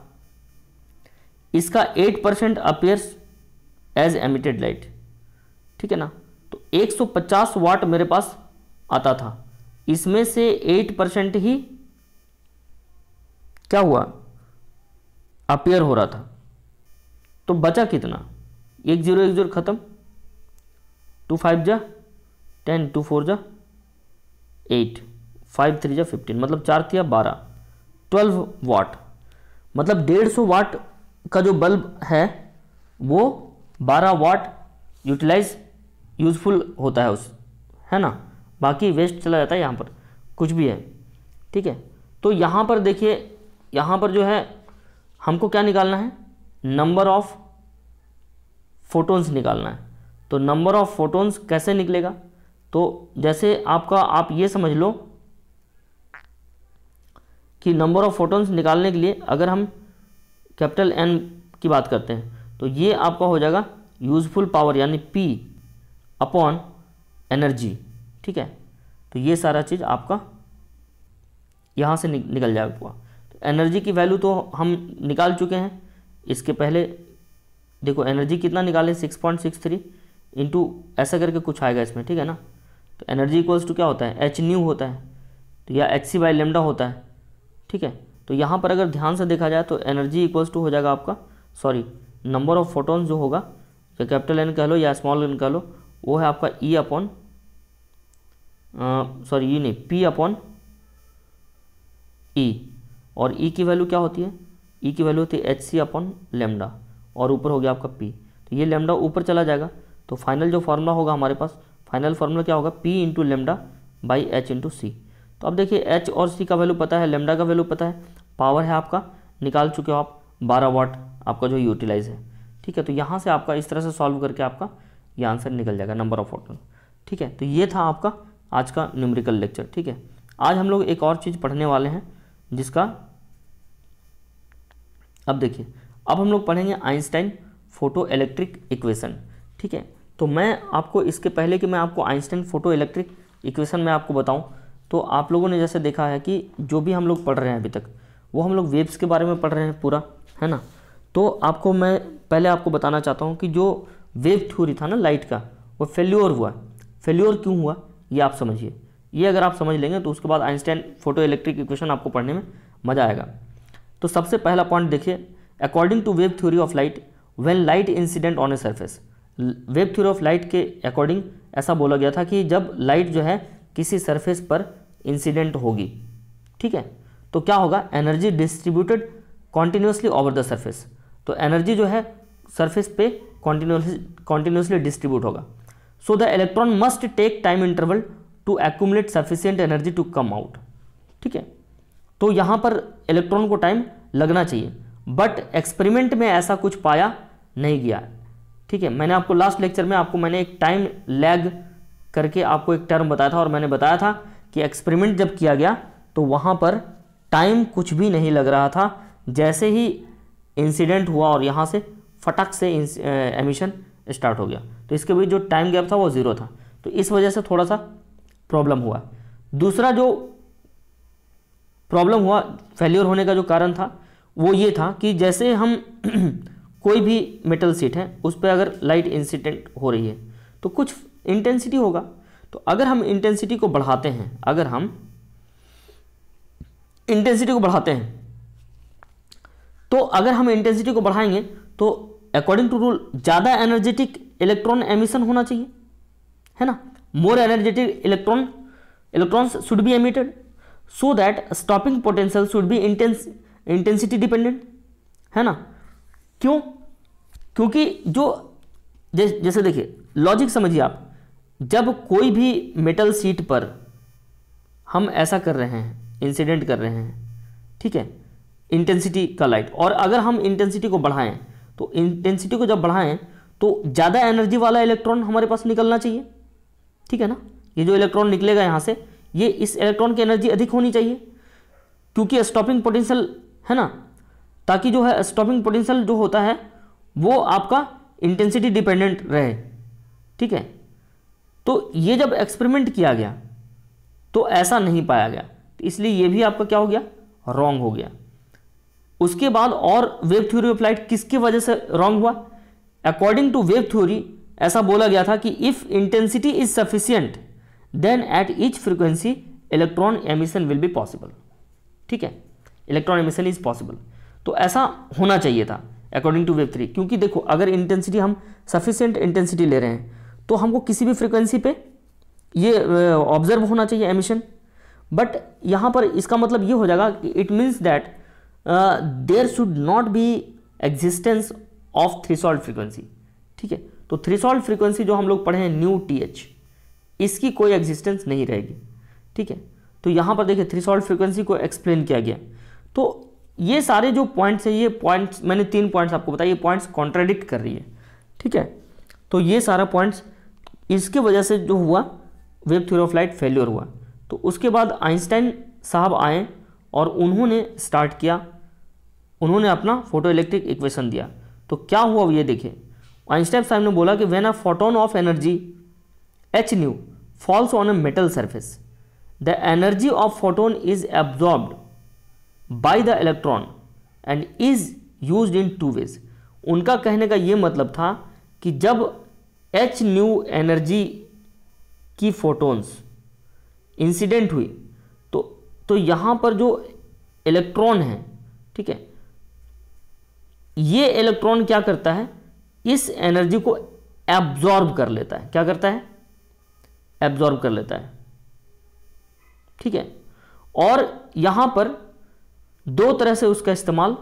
इसका 8 percent appears as emitted light ठीक है ना तो 150 वाट मेरे पास आता था इसमें से 8 परसेंट ही क्या हुआ अपियर हो रहा था तो बचा कितना एक जीरो एक जीरो ख़त्म टू फाइव जा टेन टू फोर जा एट फाइव थ्री जा फिफ्टीन मतलब चार या बारह ट्वेल्व वाट मतलब डेढ़ सौ वाट का जो बल्ब है वो बारह वाट यूटिलाइज यूजफुल होता है उस है ना बाकी वेस्ट चला जाता है यहाँ पर कुछ भी है ठीक है तो यहाँ पर देखिए यहाँ पर जो है हमको क्या निकालना है नंबर ऑफ फोटोन्स निकालना है तो नंबर ऑफ फोटोन्स कैसे निकलेगा तो जैसे आपका आप ये समझ लो कि नंबर ऑफ फोटोन्स निकालने के लिए अगर हम कैपिटल एन की बात करते हैं तो ये आपका हो जाएगा यूजफुल पावर यानी पी अपॉन एनर्जी ठीक है तो ये सारा चीज़ आपका यहाँ से निकल जाएगा तो एनर्जी की वैल्यू तो हम निकाल चुके हैं इसके पहले देखो एनर्जी कितना निकाले six point six three into ऐसा करके कुछ आएगा इसमें ठीक है ना तो एनर्जी इक्वल्स टू क्या होता है एच न्यू होता है तो या एच सी बाई लेमडा होता है ठीक है तो यहाँ पर अगर ध्यान से देखा जाए तो एनर्जी इक्वल्स टू हो जाएगा आपका सॉरी नंबर ऑफ फोटोन जो होगा या कैपिटल एन कह लो या स्मॉल एन कह लो वो है आपका ई अपॉन सॉरी ई नहीं पी अपॉन ई और ई e की वैल्यू क्या होती है ई e की वैल्यू होती है एच सी अपॉन लेमडा और ऊपर हो गया आपका पी तो ये लेमडा ऊपर चला जाएगा तो फाइनल जो फार्मूला होगा हमारे पास फाइनल फार्मूला क्या होगा P into lambda by H into C तो अब देखिए एच और सी का वैल्यू पता है लेमडा का वैल्यू पता है पावर है आपका निकाल चुके हो आप बारह वाट आपका जो यूटिलाइज है ठीक है तो यहाँ से आपका इस तरह से सॉल्व करके आपका ये आंसर निकल जाएगा नंबर ऑफ फोटोन ठीक है तो ये था आपका आज का न्यूमरिकल लेक्चर ठीक है आज हम लोग एक और चीज़ पढ़ने वाले हैं जिसका अब देखिए अब हम लोग पढ़ेंगे आइंस्टाइन फोटो इलेक्ट्रिक इक्वेशन ठीक है तो मैं आपको इसके पहले कि मैं आपको आइंस्टाइन फोटो इलेक्ट्रिक इक्वेशन में आपको बताऊं तो आप लोगों ने जैसे देखा है कि जो भी हम लोग पढ़ रहे हैं अभी तक वो हम लोग वेव्स के बारे में पढ़ रहे हैं पूरा है ना तो आपको मैं पहले आपको बताना चाहता हूँ कि जो वेव थ्योरी था ना लाइट का वो फेल्योर हुआ फेल्योर क्यों हुआ ये आप समझिए ये अगर आप समझ लेंगे तो उसके बाद आइंस्टाइन फोटो इलेक्ट्रिक इक्वेशन आपको पढ़ने में मज़ा आएगा तो सबसे पहला पॉइंट देखिए according to wave theory of light when light incident on a surface wave theory of light के अकॉर्डिंग ऐसा बोला गया था कि जब लाइट जो है किसी सरफेस पर इंसिडेंट होगी ठीक है तो क्या होगा energy distributed continuously over the surface तो एनर्जी जो है सरफेस पे कॉन्टिन्यूसली डिस्ट्रीब्यूट होगा so the electron must take time interval to accumulate sufficient energy to come out ठीक है तो यहाँ पर इलेक्ट्रॉन को टाइम लगना चाहिए बट एक्सपेरिमेंट में ऐसा कुछ पाया नहीं गया ठीक है मैंने आपको लास्ट लेक्चर में आपको मैंने एक टाइम लैग करके आपको एक टर्म बताया था और मैंने बताया था कि एक्सपेरिमेंट जब किया गया तो वहाँ पर टाइम कुछ भी नहीं लग रहा था जैसे ही इंसिडेंट हुआ और यहाँ से फटक से एमिशन स्टार्ट हो गया तो इसके बीच जो टाइम गैप था वो ज़ीरो था तो इस वजह से थोड़ा सा प्रॉब्लम हुआ दूसरा जो प्रॉब्लम हुआ फेल्योर होने का जो कारण था वो ये था कि जैसे हम (clears throat) कोई भी मेटल सीट है उस पर अगर लाइट इंसिडेंट हो रही है तो कुछ इंटेंसिटी होगा तो अगर हम इंटेंसिटी को बढ़ाते हैं अगर हम इंटेंसिटी को बढ़ाते हैं तो अगर हम इंटेंसिटी को बढ़ाएंगे तो अकॉर्डिंग टू रूल ज़्यादा एनर्जेटिक इलेक्ट्रॉन एमिशन होना चाहिए है ना more energetic electron electrons should be emitted so that stopping potential should be intense intensity dependent है ना क्यों क्योंकि जो जैसे देखिए लॉजिक समझिए आप जब कोई भी मेटल सीट पर हम ऐसा कर रहे हैं इंसिडेंट कर रहे हैं ठीक है इंटेंसिटी का लाइट और अगर हम इंटेंसिटी को बढ़ाएं तो इंटेंसिटी को जब बढ़ाएं तो ज़्यादा एनर्जी वाला इलेक्ट्रॉन हमारे पास निकलना चाहिए ठीक है ना ये जो इलेक्ट्रॉन निकलेगा यहाँ से ये इस इलेक्ट्रॉन की एनर्जी अधिक होनी चाहिए क्योंकि स्टॉपिंग पोटेंशियल है ना ताकि जो है स्टॉपिंग पोटेंशियल जो होता है वो आपका इंटेंसिटी डिपेंडेंट रहे ठीक है तो ये जब एक्सपेरिमेंट किया गया तो ऐसा नहीं पाया गया तो इसलिए ये भी आपका क्या हो गया रॉन्ग हो गया उसके बाद और वेब थ्योरी ऑफ लाइट किसकी वजह से रॉन्ग हुआ अकॉर्डिंग टू वेब थ्योरी ऐसा बोला गया था कि if intensity is sufficient then at each frequency electron emission will be possible ठीक है इलेक्ट्रॉन एमिशन इज पॉसिबल तो ऐसा होना चाहिए था अकॉर्डिंग टू वेब थ्री क्योंकि देखो अगर इंटेंसिटी हम सफिशियंट इंटेंसिटी ले रहे हैं तो हमको किसी भी फ्रिक्वेंसी पे ये ऑब्जर्व होना चाहिए एमिशन बट यहाँ पर इसका मतलब ये हो जाएगा कि it means that there should not be existence of threshold frequency ठीक है तो थ्रिसॉल्ट फ्रीक्वेंसी जो हम लोग पढ़े हैं न्यू टी एच इसकी कोई एग्जिस्टेंस नहीं रहेगी ठीक है तो यहाँ पर देखिए सॉल्ट फ्रीक्वेंसी को एक्सप्लेन किया गया तो ये सारे जो पॉइंट्स हैं ये पॉइंट्स मैंने तीन पॉइंट्स आपको बताया ये पॉइंट्स कॉन्ट्राडिक्ट कर रही है ठीक है तो ये सारा पॉइंट्स इसके वजह से जो हुआ wave theory of light failure हुआ तो उसके बाद आइंस्टाइन साहब आए और उन्होंने स्टार्ट किया उन्होंने अपना फोटो इलेक्ट्रिक इक्वेशन दिया तो क्या हुआ ये देखें आइंस्टाइन साहब ने बोला कि when a photon of energy h nu falls on a metal surface the energy of photon is absorbed by the electron and is use in two ways उनका कहने का ये मतलब था कि जब एच न्यू एनर्जी की फोटोन्स इंसिडेंट हुई तो यहां पर जो इलेक्ट्रॉन है ठीक है ये इलेक्ट्रॉन क्या करता है इस एनर्जी को एब्जॉर्ब कर लेता है क्या करता है एब्जॉर्ब कर लेता है ठीक है और यहां पर दो तरह से उसका इस्तेमाल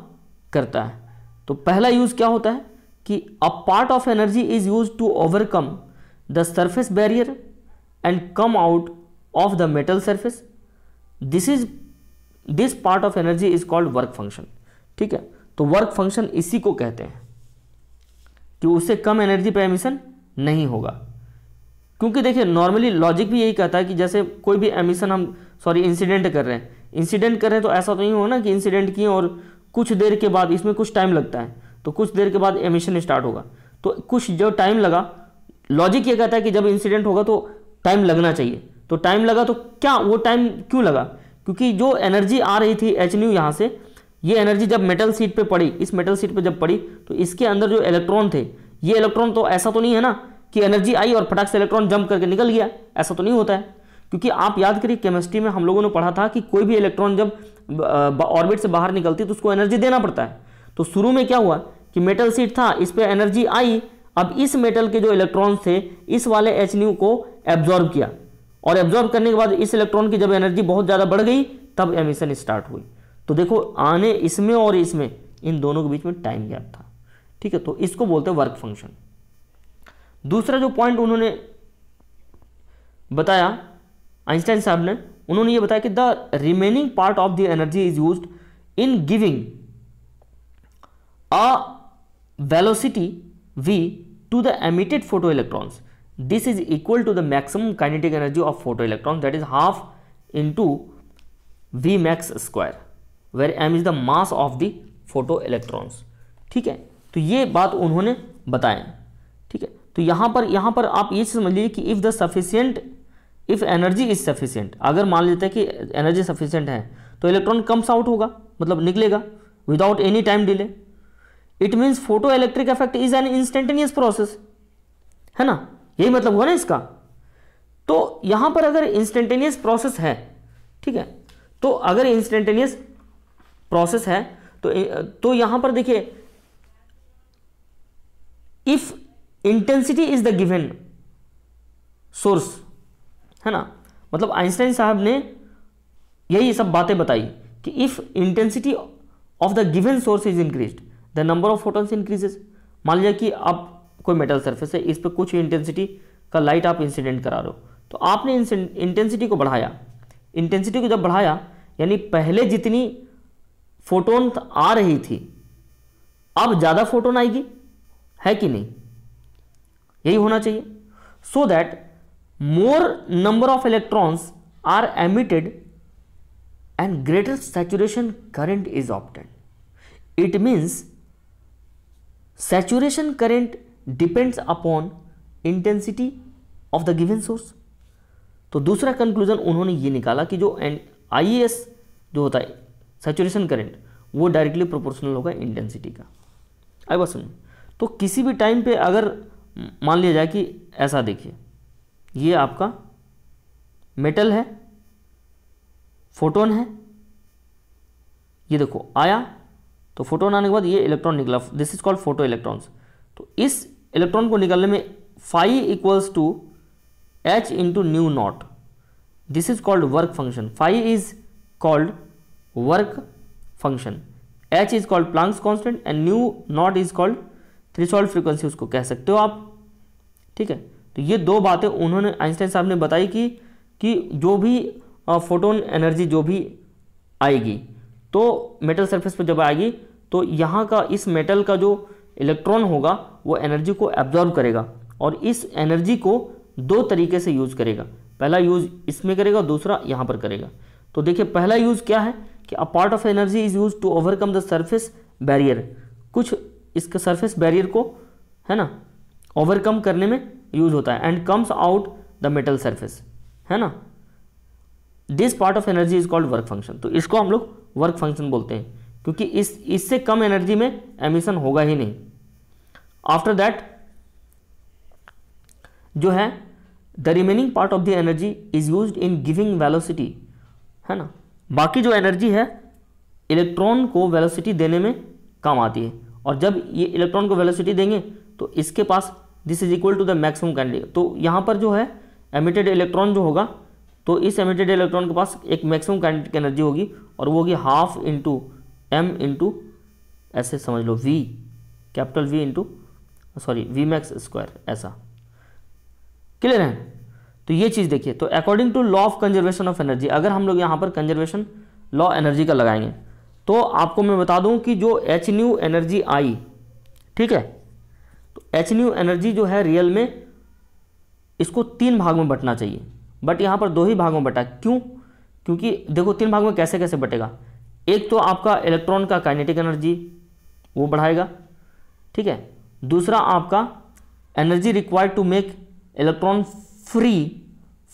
करता है तो पहला यूज़ क्या होता है कि a part of energy is use to overcome the surface barrier and come out of the metal surface this is this part of energy is called work function ठीक है तो वर्क फंक्शन इसी को कहते हैं कि उससे कम एनर्जी पर एमिशन नहीं होगा क्योंकि देखिए नॉर्मली लॉजिक भी यही कहता है कि जैसे कोई भी एमिशन हम सॉरी इंसिडेंट कर रहे हैं इंसिडेंट कर रहे हैं तो ऐसा तो नहीं हो ना कि इंसिडेंट किए और कुछ देर के बाद इसमें कुछ टाइम लगता है तो कुछ देर के बाद एमिशन स्टार्ट होगा तो कुछ जो टाइम लगा लॉजिक ये कहता है कि जब इंसिडेंट होगा तो टाइम लगना चाहिए तो टाइम लगा तो क्या वो टाइम क्यों लगा क्योंकि जो एनर्जी आ रही थी एच न्यू यहाँ से ये एनर्जी जब मेटल सीट पे पड़ी इस मेटल सीट पे जब पड़ी तो इसके अंदर जो इलेक्ट्रॉन थे ये इलेक्ट्रॉन तो ऐसा तो नहीं है ना कि एनर्जी आई और फटाक से इलेक्ट्रॉन जंप करके निकल गया ऐसा तो नहीं होता है क्योंकि आप याद करिए केमिस्ट्री में हम लोगों ने पढ़ा था कि कोई भी इलेक्ट्रॉन जब ऑर्बिट से बाहर निकलती तो उसको एनर्जी देना पड़ता है तो शुरू में क्या हुआ कि मेटल सीट था इस पर एनर्जी आई अब इस मेटल के जो इलेक्ट्रॉन थे इस वाले एच को एब्जॉर्ब किया और एब्जॉर्ब करने के बाद इस इलेक्ट्रॉन की जब एनर्जी बहुत ज़्यादा बढ़ गई तब एमिशन स्टार्ट हुई तो देखो आने इसमें और इसमें इन दोनों के बीच में टाइम गैप था ठीक है तो इसको बोलते हैं वर्क फंक्शन दूसरा जो पॉइंट उन्होंने बताया आइंस्टाइन साहब ने उन्होंने ये बताया कि the remaining part of the energy is use in giving a velocity v to the emitted photo electrons this is equal to the maximum kinetic energy of photoelectron that is half into v max square where m is the mass of the photoelectrons ठीक है तो ये बात उन्होंने बताया ठीक है तो यहाँ पर यहाँ पर आप ये समझ लीजिए कि if the sufficient if energy is sufficient अगर मान लेते हैं कि एनर्जी सफिशियंट है तो इलेक्ट्रॉन कम्स आउट होगा मतलब निकलेगा without any time delay it means photo electric effect is an instantaneous process है ना यही मतलब हुआ ना इसका तो यहां पर अगर इंस्टेंटेनियस प्रोसेस है ठीक है तो अगर इंस्टेंटेनियस प्रोसेस है तो तो यहां पर देखिए if intensity is the given source है ना मतलब आइंस्टाइन साहब ने यही सब बातें बताई कि if intensity of the given source is increase the number of photons increases मान लिया कि आप कोई मेटल सर्फेस है इस पर कुछ इंटेंसिटी का लाइट आप इंसिडेंट करा रहे हो तो आपने इंटेंसिटी को बढ़ाया इंटेंसिटी को जब बढ़ाया यानी पहले जितनी फोटोन आ रही थी अब ज़्यादा फोटोन आएगी है कि नहीं यही होना चाहिए so that more number of electrons are emitted and greater saturation current is opted it means saturation current depends upon intensity of the given source तो दूसरा कंक्लूजन उन्होंने ये निकाला कि जो एंड आई जो होता है सेचुरेशन करंट वो डायरेक्टली प्रोपोर्शनल होगा इंटेंसिटी का आई बात सुनिए तो किसी भी टाइम पे अगर मान लिया जाए कि ऐसा देखिए ये आपका मेटल है फोटोन है ये देखो आया तो फोटोन आने के बाद ये इलेक्ट्रॉन निकला this is called photo electrons तो इस इलेक्ट्रॉन को निकालने में phi equals to h into nu naught this is called work function phi is called work function h is called Planck's constant and nu naught is called threshold frequency उसको कह सकते हो आप ठीक है तो ये दो बातें उन्होंने आइंस्टाइन साहब ने बताई कि कि जो भी फोटोन एनर्जी जो भी आएगी तो मेटल सरफेस पर जब आएगी तो यहाँ का इस मेटल का जो इलेक्ट्रॉन होगा वो एनर्जी को एब्जॉर्व करेगा और इस एनर्जी को दो तरीके से यूज़ करेगा पहला यूज़ इसमें करेगा दूसरा यहाँ पर करेगा तो देखिए पहला यूज़ क्या है कि a part of energy is use to overcome the surface barrier कुछ इसका सर्फेस बैरियर को है ना ओवरकम करने में यूज होता है and comes out the metal surface है ना this part of energy is called work function तो इसको हम लोग वर्क फंक्शन बोलते हैं क्योंकि इस इससे कम एनर्जी में एमिशन होगा ही नहीं आफ्टर दैट जो है the remaining part of the energy is use in giving velocity है ना बाकी जो एनर्जी है इलेक्ट्रॉन को वेलोसिटी देने में काम आती है और जब ये इलेक्ट्रॉन को वेलोसिटी देंगे तो इसके पास this is equal to the maximum candidate तो यहाँ पर जो है एमिटेड इलेक्ट्रॉन जो होगा तो इस एमिटेड इलेक्ट्रॉन के पास एक मैक्सिमम कैंडिडेट की एनर्जी होगी और वो होगी हाफ इंटू एम इंटू ऐसे समझ लो v capital v into sorry v max square ऐसा क्लियर है तो ये चीज़ देखिए तो according to law of conservation of energy अगर हम लोग यहाँ पर कंजर्वेशन लॉ एनर्जी का लगाएंगे तो आपको मैं बता दूं कि जो एच न्यू एनर्जी आई ठीक है तो एच न्यू एनर्जी जो है रियल में इसको तीन भाग में बटना चाहिए बट यहाँ पर दो ही भाग में बटा क्यों क्योंकि देखो तीन भाग में कैसे कैसे बटेगा एक तो आपका इलेक्ट्रॉन का काइनेटिक एनर्जी वो बढ़ाएगा ठीक है दूसरा आपका energy required to make electron free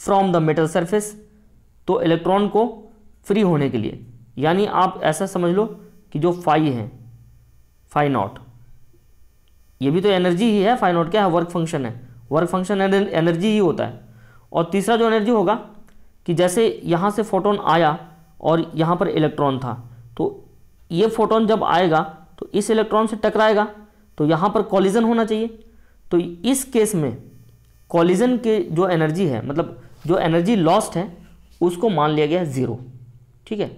from the metal surface तो इलेक्ट्रॉन को फ्री होने के लिए यानी आप ऐसा समझ लो कि जो फाई है फाई नॉट ये भी तो एनर्जी ही है फाई नॉट क्या है वर्क फंक्शन है वर्क फंक्शन एनर्जी ही होता है और तीसरा जो एनर्जी होगा कि जैसे यहाँ से फोटोन आया और यहाँ पर इलेक्ट्रॉन था तो ये फोटोन जब आएगा तो इस इलेक्ट्रॉन से टकराएगा तो यहाँ पर कॉलिजन होना चाहिए तो इस केस में कॉलिजन के जो एनर्जी है मतलब जो एनर्जी लॉस्ट है उसको मान लिया गया ज़ीरो ठीक है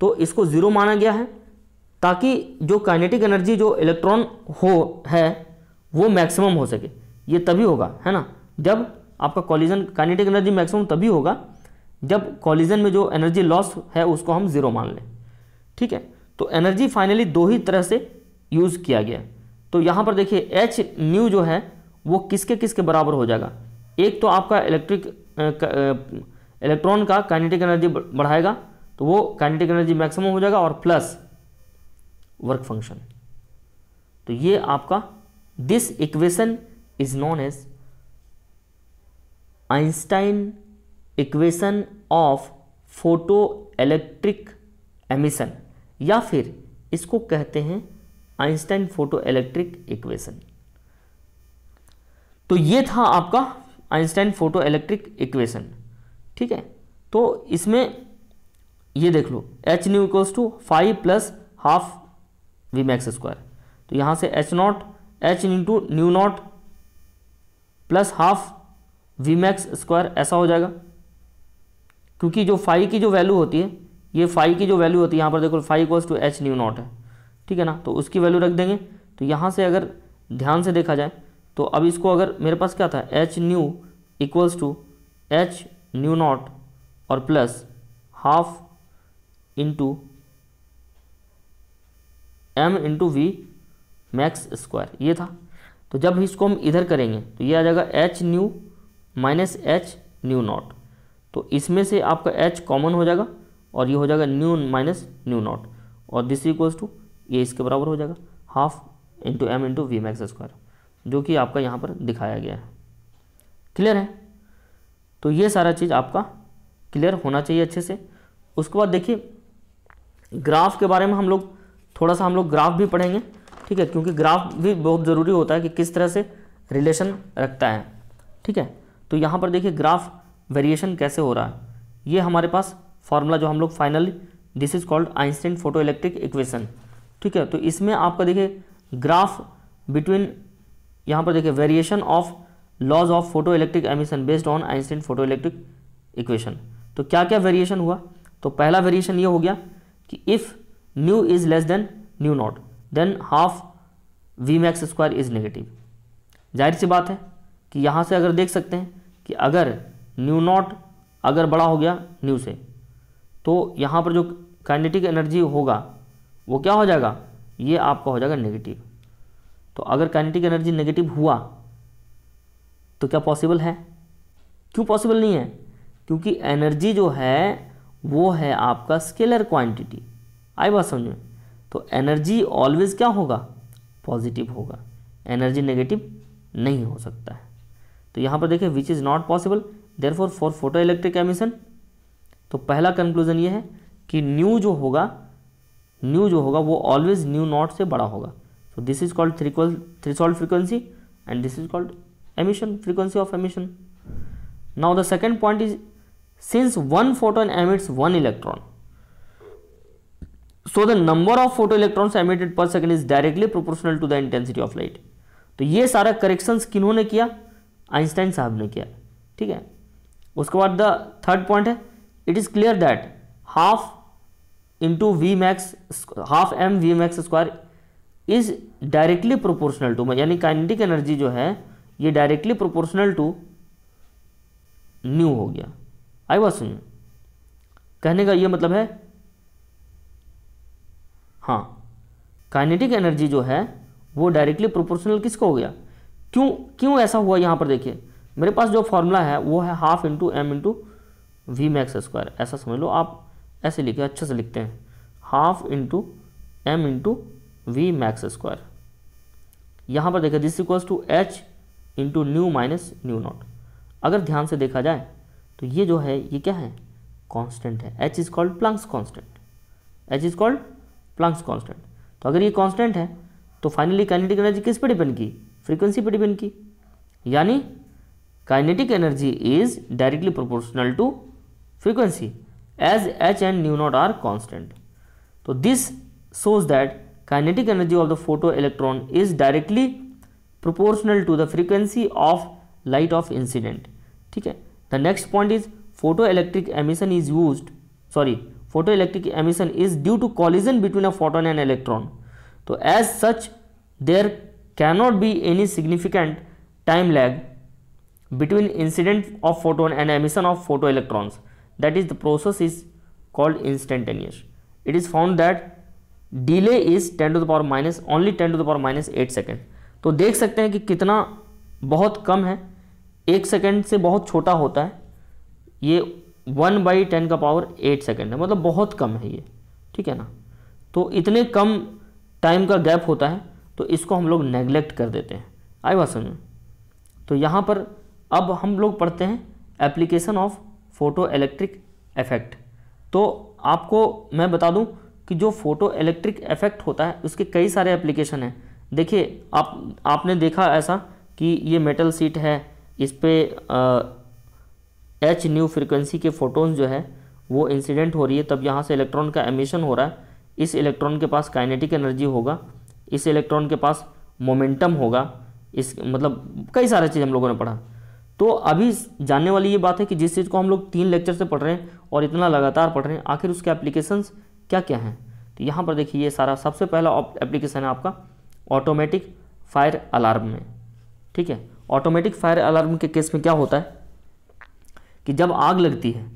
तो इसको ज़ीरो माना गया है ताकि जो काइनेटिक एनर्जी जो इलेक्ट्रॉन हो है वो मैक्सिमम हो सके ये तभी होगा है ना जब आपका कॉलिजन काइनेटिक एनर्जी मैक्सिमम तभी होगा जब कॉलिजन में जो एनर्जी लॉस है उसको हम ज़ीरो मान लें ठीक है तो एनर्जी फाइनली दो ही तरह से यूज़ किया गया तो यहाँ पर देखिए एच न्यू जो है वो किसके किसके बराबर हो जाएगा एक तो आपका इलेक्ट्रिक इलेक्ट्रॉन का काइनेटिक एनर्जी बढ़ाएगा तो वो काइनेटिक एनर्जी मैक्सिमम हो जाएगा और प्लस वर्क फंक्शन तो ये आपका this equation is known as Einstein equation of photo electric emission या फिर इसको कहते हैं आइंस्टाइन फोटो इलेक्ट्रिक इक्वेशन तो ये था आपका आइंस्टाइन फोटो इलेक्ट्रिक इक्वेशन ठीक है तो इसमें ये देख लो h nu equals to phi plus half v max square तो यहां से h naught h into nu naught plus half v max square ऐसा हो जाएगा क्योंकि जो फाइव की जो वैल्यू होती है ये फाइव की जो वैल्यू होती है यहां पर देखो phi equals to h nu naught है ठीक है ना तो उसकी वैल्यू रख देंगे तो यहाँ से अगर ध्यान से देखा जाए तो अब इसको अगर मेरे पास क्या था h nu equals to h nu naught और plus half into m into v max square ये था तो जब इसको हम इधर करेंगे तो ये आ जाएगा h nu minus h nu naught तो इसमें से आपका एच कॉमन हो जाएगा और ये हो जाएगा न्यू माइनस न्यू नॉट और दिस इक्वल्स टू ये इसके बराबर हो जाएगा half into m into v max square जो कि आपका यहाँ पर दिखाया गया है क्लियर है तो ये सारा चीज़ आपका क्लियर होना चाहिए अच्छे से उसके बाद देखिए ग्राफ के बारे में हम लोग थोड़ा सा हम लोग ग्राफ भी पढ़ेंगे ठीक है क्योंकि ग्राफ भी बहुत ज़रूरी होता है कि किस तरह से रिलेशन रखता है ठीक है तो यहाँ पर देखिए ग्राफ वेरिएशन कैसे हो रहा है ये हमारे पास फॉर्मूला जो हम लोग finally this is called Einstein photo electric equation ठीक है तो इसमें आपका देखिए ग्राफ बिटवीन यहाँ पर देखिए variation of laws of photo electric emission based on Einstein photo electric equation तो क्या क्या वेरिएशन हुआ तो पहला वेरिएशन ये हो गया कि if nu is less than nu naught then half v max square is negative जाहिर सी बात है कि यहाँ से अगर देख सकते हैं कि अगर न्यू नॉट अगर बड़ा हो गया न्यू से तो यहाँ पर जो काइनेटिक एनर्जी होगा वो क्या हो जाएगा ये आपका हो जाएगा नेगेटिव तो अगर काइनेटिक एनर्जी नेगेटिव हुआ तो क्या पॉसिबल है क्यों पॉसिबल नहीं है क्योंकि एनर्जी जो है वो है आपका स्केलर क्वांटिटी आई बात समझ में तो एनर्जी ऑलवेज क्या होगा पॉजिटिव होगा एनर्जी नेगेटिव नहीं हो सकता है तो यहाँ पर देखें which is not possible therefore for for photo electric emission तो पहला कंक्लूजन ये है कि न्यू जो होगा न्यू जो होगा वो ऑलवेज न्यू नॉट से बड़ा होगा so this is called threshold threshold frequency and this is called emission frequency of emission now the second point is since one photo photon emits one electron so the number of photo electron emitted per second is directly proportional to the intensity of light तो ये सारा correction किन्होंने किया Einstein साहब ने किया ठीक है उसके बाद द थर्ड पॉइंट है it is clear that half into v max half m v max square is directly proportional to यानी काइनेटिक एनर्जी जो है ये डायरेक्टली प्रोपोर्शनल टू न्यू हो गया आई वॉज सुन कहने का ये मतलब है हाँ काइनेटिक एनर्जी जो है वो डायरेक्टली प्रोपोर्शनल किसको हो गया क्यों क्यों ऐसा हुआ यहाँ पर देखिए मेरे पास जो फॉर्मूला है वो है half into m into v max square ऐसा समझ लो आप ऐसे लिखे अच्छे से लिखते हैं half into m into v max square यहाँ पर देखें this equals to h into nu minus nu naught अगर ध्यान से देखा जाए तो ये जो है ये क्या है कांस्टेंट है h is called Planck's constant h is called Planck's constant तो अगर ये कांस्टेंट है तो फाइनली काइनेटिक एनर्जी किस पर डिपेंड की फ्रीक्वेंसी पर डिपेंड की यानी kinetic energy is directly proportional to frequency as h and nu naught are constant. So this shows that kinetic energy of the photoelectron is directly proportional to the frequency of light of incident. Okay. The next point is photoelectric emission is used sorry photoelectric emission is due to collision between a photon and electron. So as such there cannot be any significant time lag between incident of photon and emission of photoelectrons. that is the process is called instantaneous it is found that delay is 10 to the power minus only 10 to the power minus 8 second तो देख सकते हैं कि कितना बहुत कम है एक second से बहुत छोटा होता है ये वन बाई टेन का पावर एट सेकेंड है मतलब बहुत कम है ये ठीक है ना तो इतने कम टाइम का गैप होता है तो इसको हम लोग नेग्लेक्ट कर देते हैं आई बात समझ तो यहाँ पर अब हम लोग पढ़ते हैं application of photo electric effect तो आपको मैं बता दूं कि जो फ़ोटो इलेक्ट्रिक इफ़ेक्ट होता है उसके कई सारे एप्लीकेशन हैं देखिए आप आपने देखा ऐसा कि ये मेटल सीट है इस पर एच न्यू फ्रिक्वेंसी के फोटोन जो है वो इंसिडेंट हो रही है तब यहाँ से इलेक्ट्रॉन का एमिशन हो रहा है इस इलेक्ट्रॉन के पास काइनेटिक एनर्जी होगा इस इलेक्ट्रॉन के पास मोमेंटम होगा इस मतलब कई सारे चीज़ हम लोगों ने पढ़ा तो अभी जानने वाली ये बात है कि जिस चीज़ को हम लोग तीन लेक्चर से पढ़ रहे हैं और इतना लगातार पढ़ रहे हैं आखिर उसके एप्लीकेशंस क्या क्या हैं तो यहाँ पर देखिए ये सारा सबसे पहला एप्लीकेशन है आपका ऑटोमेटिक फायर अलार्म में ठीक है ऑटोमेटिक फायर अलार्म के केस में क्या होता है कि जब आग लगती है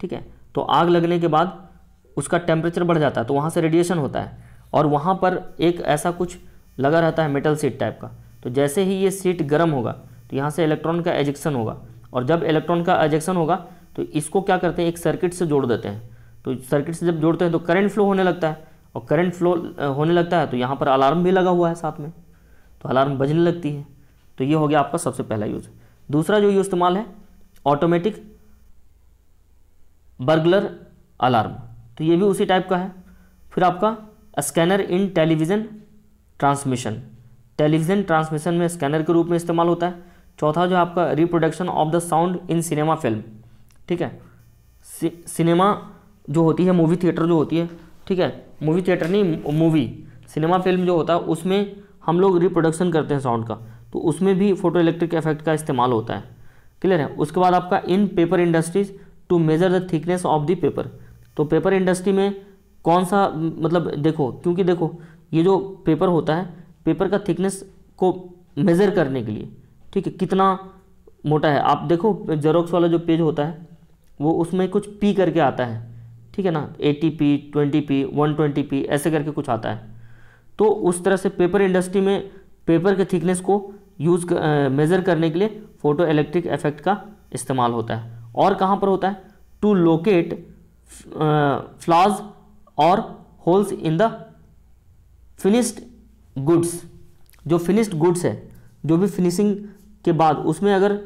ठीक है तो आग लगने के बाद उसका टेम्परेचर बढ़ जाता है तो वहाँ से रेडिएशन होता है और वहाँ पर एक ऐसा कुछ लगा रहता है मेटल सीट टाइप का तो जैसे ही ये सीट गर्म होगा तो यहाँ से इलेक्ट्रॉन का एजेक्शन होगा और जब इलेक्ट्रॉन का एजेक्शन होगा तो इसको क्या करते हैं एक सर्किट से जोड़ देते हैं तो सर्किट से जब जोड़ते हैं तो करंट फ्लो होने लगता है और करंट फ्लो होने लगता है तो यहाँ पर अलार्म भी लगा हुआ है साथ में तो अलार्म बजने लगती है तो ये हो गया आपका सबसे पहला यूज दूसरा जो यूज इस्तेमाल है ऑटोमेटिक बर्गलर अलार्म तो ये भी उसी टाइप का है फिर आपका scanner in television transmission television transmission में स्कैनर के रूप में इस्तेमाल होता है चौथा जो आपका reproduction of the sound in cinema film ठीक है सिनेमा जो होती है मूवी थिएटर जो होती है ठीक है मूवी थिएटर नहीं मूवी सिनेमा फिल्म जो होता है उसमें हम लोग रिप्रोडक्शन करते हैं साउंड का तो उसमें भी फोटो इलेक्ट्रिक इफेक्ट का इस्तेमाल होता है क्लियर है उसके बाद आपका in paper industries to measure the thickness of the paper तो पेपर इंडस्ट्री में कौन सा मतलब देखो क्योंकि देखो ये जो पेपर होता है पेपर का थिकनेस को मेज़र करने के लिए ठीक है कितना मोटा है आप देखो जेरोक्स वाला जो पेज होता है वो उसमें कुछ पी करके आता है ठीक है ना eighty p twenty p one twenty p ऐसे करके कुछ आता है तो उस तरह से पेपर इंडस्ट्री में पेपर के थिकनेस को यूज़ मेज़र करने के लिए फ़ोटो इलेक्ट्रिक इफेक्ट का इस्तेमाल होता है और कहाँ पर होता है टू लोकेट फ्लाज और holes in the finished goods जो फिनिश्ड गुड्स है जो भी फिनिशिंग के बाद उसमें अगर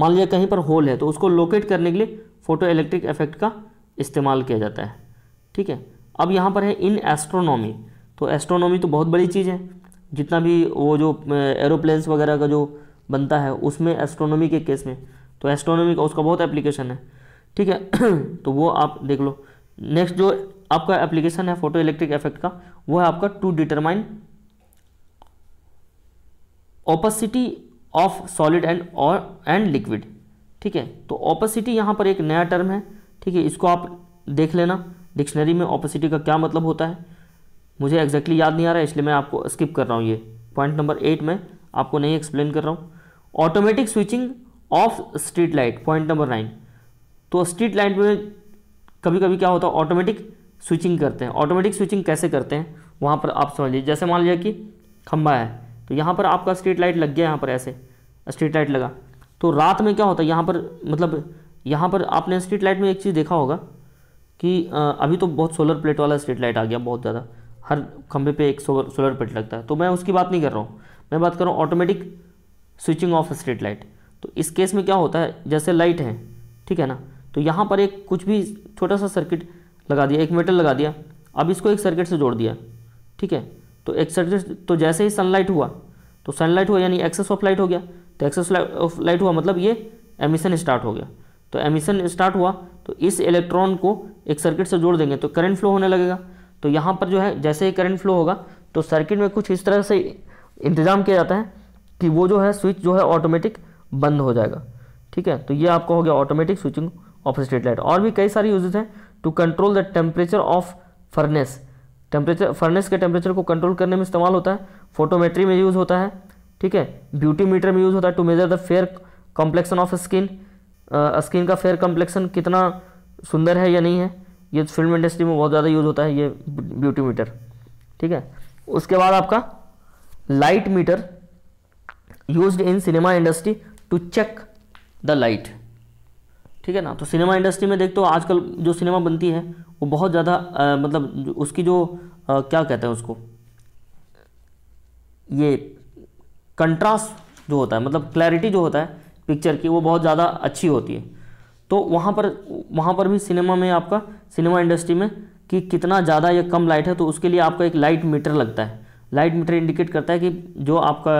मान लिया कहीं पर होल है तो उसको लोकेट करने के लिए फोटो इलेक्ट्रिक इफेक्ट का इस्तेमाल किया जाता है ठीक है अब यहाँ पर है इन एस्ट्रोनॉमी तो एस्ट्रोनॉमी तो बहुत बड़ी चीज़ है जितना भी वो जो एरोप्लेन्स वगैरह का जो बनता है उसमें एस्ट्रोनॉमी के केस में तो एस्ट्रोनॉमी का उसका बहुत एप्लीकेशन है ठीक है (clears throat) तो वो आप देख लो नेक्स्ट जो आपका एप्लीकेशन है फोटो इलेक्ट्रिक इफेक्ट का वो है आपका to determine opacity of solid and और एंड लिक्विड ठीक है तो ऑपोसिटी यहाँ पर एक नया टर्म है ठीक है इसको आप देख लेना डिक्शनरी में ऑपोसिटी का क्या मतलब होता है मुझे एग्जैक्टली याद नहीं आ रहा है इसलिए मैं आपको स्किप कर रहा हूँ ये पॉइंट नंबर एट में आपको नहीं एक्सप्लेन कर रहा हूँ automatic switching of street light point number nine तो स्ट्रीट लाइट में कभी कभी क्या होता है ऑटोमेटिक स्विचिंग करते हैं ऑटोमेटिक स्विचिंग कैसे करते हैं वहाँ पर आप समझिए जैसे मान लीजिए कि खम्बा है तो यहाँ पर आपका स्ट्रीट लाइट लग गया यहाँ पर ऐसे स्ट्रीट लाइट लगा तो रात में क्या होता है यहाँ पर मतलब यहाँ पर आपने स्ट्रीट लाइट में एक चीज़ देखा होगा कि अभी तो बहुत सोलर प्लेट वाला स्ट्रीट लाइट आ गया बहुत ज़्यादा हर खंभे पे एक सोलर सोलर प्लेट लगता है तो मैं उसकी बात नहीं कर रहा हूँ मैं बात कर रहा हूँ automatic switching of street light तो इस केस में क्या होता है जैसे लाइट है ठीक है ना तो यहाँ पर एक कुछ भी छोटा सा सर्किट लगा दिया एक मेटल लगा दिया अब इसको एक सर्किट से जोड़ दिया ठीक है तो एक्सेस तो जैसे ही सनलाइट हुआ तो सनलाइट हुआ यानी एक्सेस ऑफ लाइट हो गया तो एक्सेस ऑफ लाइट हुआ मतलब ये एमिशन स्टार्ट हो गया तो एमिशन स्टार्ट हुआ तो इस इलेक्ट्रॉन को एक सर्किट से जोड़ देंगे तो करंट फ्लो होने लगेगा तो यहाँ पर जो है जैसे ही करंट फ्लो होगा तो सर्किट में कुछ इस तरह से इंतज़ाम किया जाता है कि वो जो है स्विच जो है ऑटोमेटिक बंद हो जाएगा ठीक है तो ये आपका हो गया automatic switching of street light और भी कई सारे यूजेज हैं to control the temperature of furnace temperature furnace के टेम्परेचर को कंट्रोल करने में इस्तेमाल होता है फोटोमेट्री में यूज़ होता है ठीक है ब्यूटी मीटर में यूज़ होता है to measure the fair complexion of skin skin का फेयर कॉम्प्लेक्शन कितना सुंदर है या नहीं है ये फिल्म इंडस्ट्री में बहुत ज़्यादा यूज़ होता है ये ब्यूटी मीटर ठीक है उसके बाद आपका light meter use in cinema industry to check the light ठीक है ना तो सिनेमा इंडस्ट्री में देखते हो आजकल जो सिनेमा बनती है वो बहुत ज़्यादा मतलब उसकी जो आ, क्या कहते हैं उसको ये कंट्रास्ट जो होता है मतलब क्लैरिटी जो होता है पिक्चर की वो बहुत ज़्यादा अच्छी होती है तो वहाँ पर वहाँ पर भी सिनेमा में आपका सिनेमा इंडस्ट्री में कि कितना ज़्यादा या कम लाइट है तो उसके लिए आपका एक लाइट मीटर लगता है लाइट मीटर इंडिकेट करता है कि जो आपका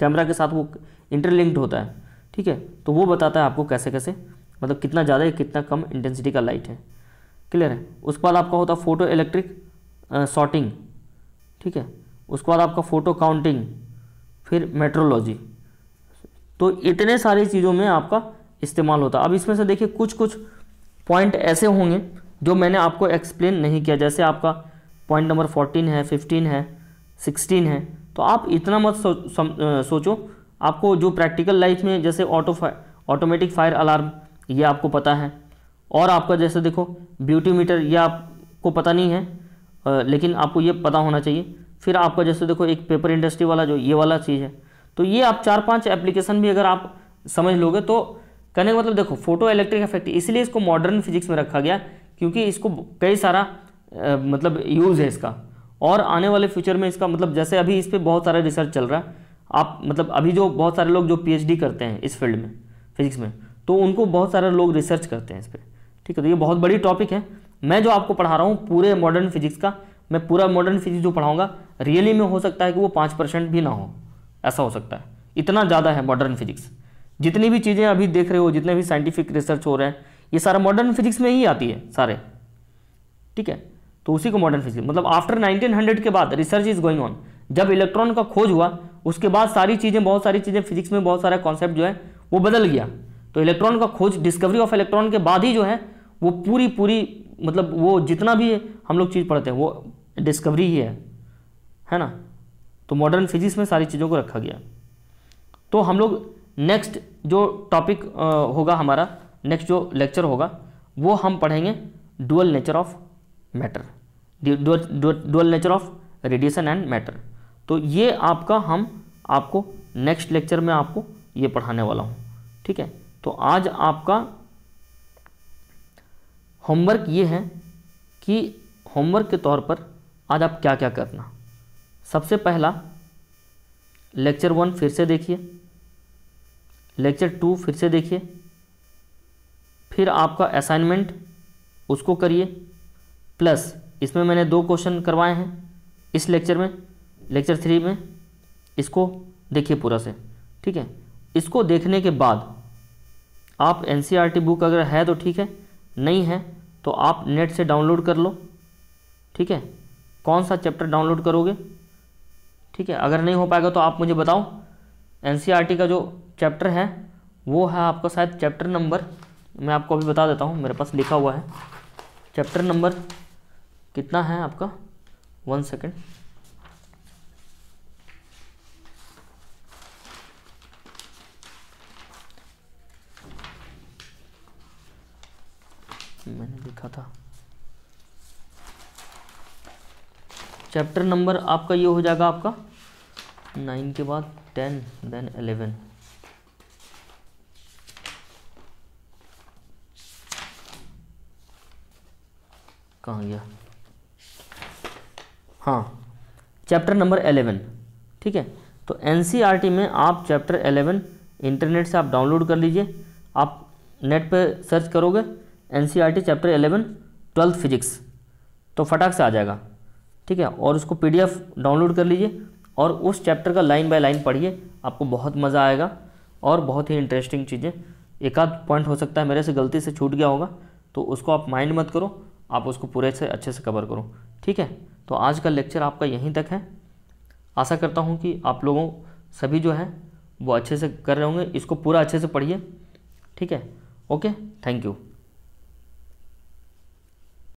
कैमरा के साथ वो इंटरलिंक्ड होता है ठीक है तो वो बताता है आपको कैसे कैसे मतलब कितना ज़्यादा या कितना कम इंटेंसिटी का लाइट है क्लियर है उसके बाद आपका होता फोटो इलेक्ट्रिक शॉटिंग ठीक है उसके बाद आपका फ़ोटो काउंटिंग फिर मेट्रोलॉजी तो इतने सारी चीज़ों में आपका इस्तेमाल होता अब इसमें से देखिए कुछ कुछ पॉइंट ऐसे होंगे जो मैंने आपको एक्सप्लेन नहीं किया जैसे आपका पॉइंट नंबर फोर्टीन है फिफ्टीन है सिक्सटीन है तो आप इतना मत सो, सम, सोचो आपको जो प्रैक्टिकल लाइफ में जैसे ऑटो ऑटोमेटिक फायर अलार्म ये आपको पता है और आपका जैसे देखो ब्यूटी मीटर यह आपको पता नहीं है लेकिन आपको ये पता होना चाहिए फिर आपका जैसे देखो एक पेपर इंडस्ट्री वाला जो ये वाला चीज़ है तो ये आप चार पांच एप्लीकेशन भी अगर आप समझ लोगे तो कहने का मतलब देखो फोटो इलेक्ट्रिक इफेक्ट इसलिए इसको मॉडर्न फिजिक्स में रखा गया क्योंकि इसको कई सारा आ, मतलब यूज़ है इसका और आने वाले फ्यूचर में इसका मतलब जैसे अभी इस पर बहुत सारा रिसर्च चल रहा है आप मतलब अभी जो बहुत सारे लोग जो पी करते हैं इस फील्ड में फिजिक्स में तो उनको बहुत सारे लोग रिसर्च करते हैं इस पर ठीक है तो ये बहुत बड़ी टॉपिक है मैं जो आपको पढ़ा रहा हूँ पूरे मॉडर्न फिजिक्स का मैं पूरा मॉडर्न फिजिक्स जो पढ़ाऊंगा रियली में हो सकता है कि वो पाँच परसेंट भी ना हो ऐसा हो सकता है इतना ज़्यादा है मॉडर्न फिजिक्स जितनी भी चीज़ें अभी देख रहे हो जितने भी साइंटिफिक रिसर्च हो रहे हैं ये सारा मॉडर्न फिजिक्स में ही आती है सारे ठीक है तो उसी को मॉडर्न फिजिक्स मतलब आफ्टर 1900 के बाद रिसर्च इज गोइंग ऑन जब इलेक्ट्रॉन का खोज हुआ उसके बाद सारी चीज़ें बहुत सारी चीज़ें फिजिक्स में बहुत सारा कॉन्सेप्ट जो है वो बदल गया तो इलेक्ट्रॉन का खोज डिस्कवरी ऑफ इलेक्ट्रॉन के बाद ही जो है वो पूरी पूरी मतलब वो जितना भी हम लोग चीज़ पढ़ते हैं वो डिस्कवरी ही है है ना तो मॉडर्न फिजिक्स में सारी चीज़ों को रखा गया तो हम लोग नेक्स्ट जो टॉपिक होगा हमारा नेक्स्ट जो लेक्चर होगा वो हम पढ़ेंगे dual nature of matter dual nature of radiation and matter तो ये आपका हम आपको नेक्स्ट लेक्चर में आपको ये पढ़ाने वाला हूँ ठीक है तो आज आपका होमवर्क ये है कि होमवर्क के तौर पर आज आप क्या क्या करना सबसे पहला लेक्चर वन फिर से देखिए लेक्चर टू फिर से देखिए फिर आपका असाइनमेंट उसको करिए प्लस इसमें मैंने दो क्वेश्चन करवाए हैं इस लेक्चर में लेक्चर थ्री में इसको देखिए पूरा से ठीक है इसको देखने के बाद आप एन बुक e अगर है तो ठीक है नहीं है तो आप नेट से डाउनलोड कर लो ठीक है कौन सा चैप्टर डाउनलोड करोगे ठीक है अगर नहीं हो पाएगा तो आप मुझे बताओ एन e का जो चैप्टर है वो है आपका शायद चैप्टर नंबर मैं आपको अभी बता देता हूँ मेरे पास लिखा हुआ है चैप्टर नंबर कितना है आपका वन सेकेंड मैंने देखा था चैप्टर नंबर आपका ये हो जाएगा आपका नाइन के बाद टेन देन एलेवन कहाँ गया हाँ चैप्टर नंबर एलेवन ठीक है तो एन e में आप चैप्टर एलेवन इंटरनेट से आप डाउनलोड कर लीजिए आप नेट पे सर्च करोगे an chapter eleven twelfth physics तो फटाक से आ जाएगा ठीक है और उसको पी डाउनलोड कर लीजिए और उस चैप्टर का लाइन बाय लाइन पढ़िए आपको बहुत मज़ा आएगा और बहुत ही इंटरेस्टिंग चीज़ें एक आध पॉइंट हो सकता है मेरे से गलती से छूट गया होगा तो उसको आप माइंड मत करो आप उसको पूरे से अच्छे से कवर करो ठीक है तो आज का लेक्चर आपका यहीं तक है आशा करता हूँ कि आप लोगों सभी जो है वो अच्छे से कर रहे होंगे इसको पूरा अच्छे से पढ़िए ठीक है ओके थैंक यू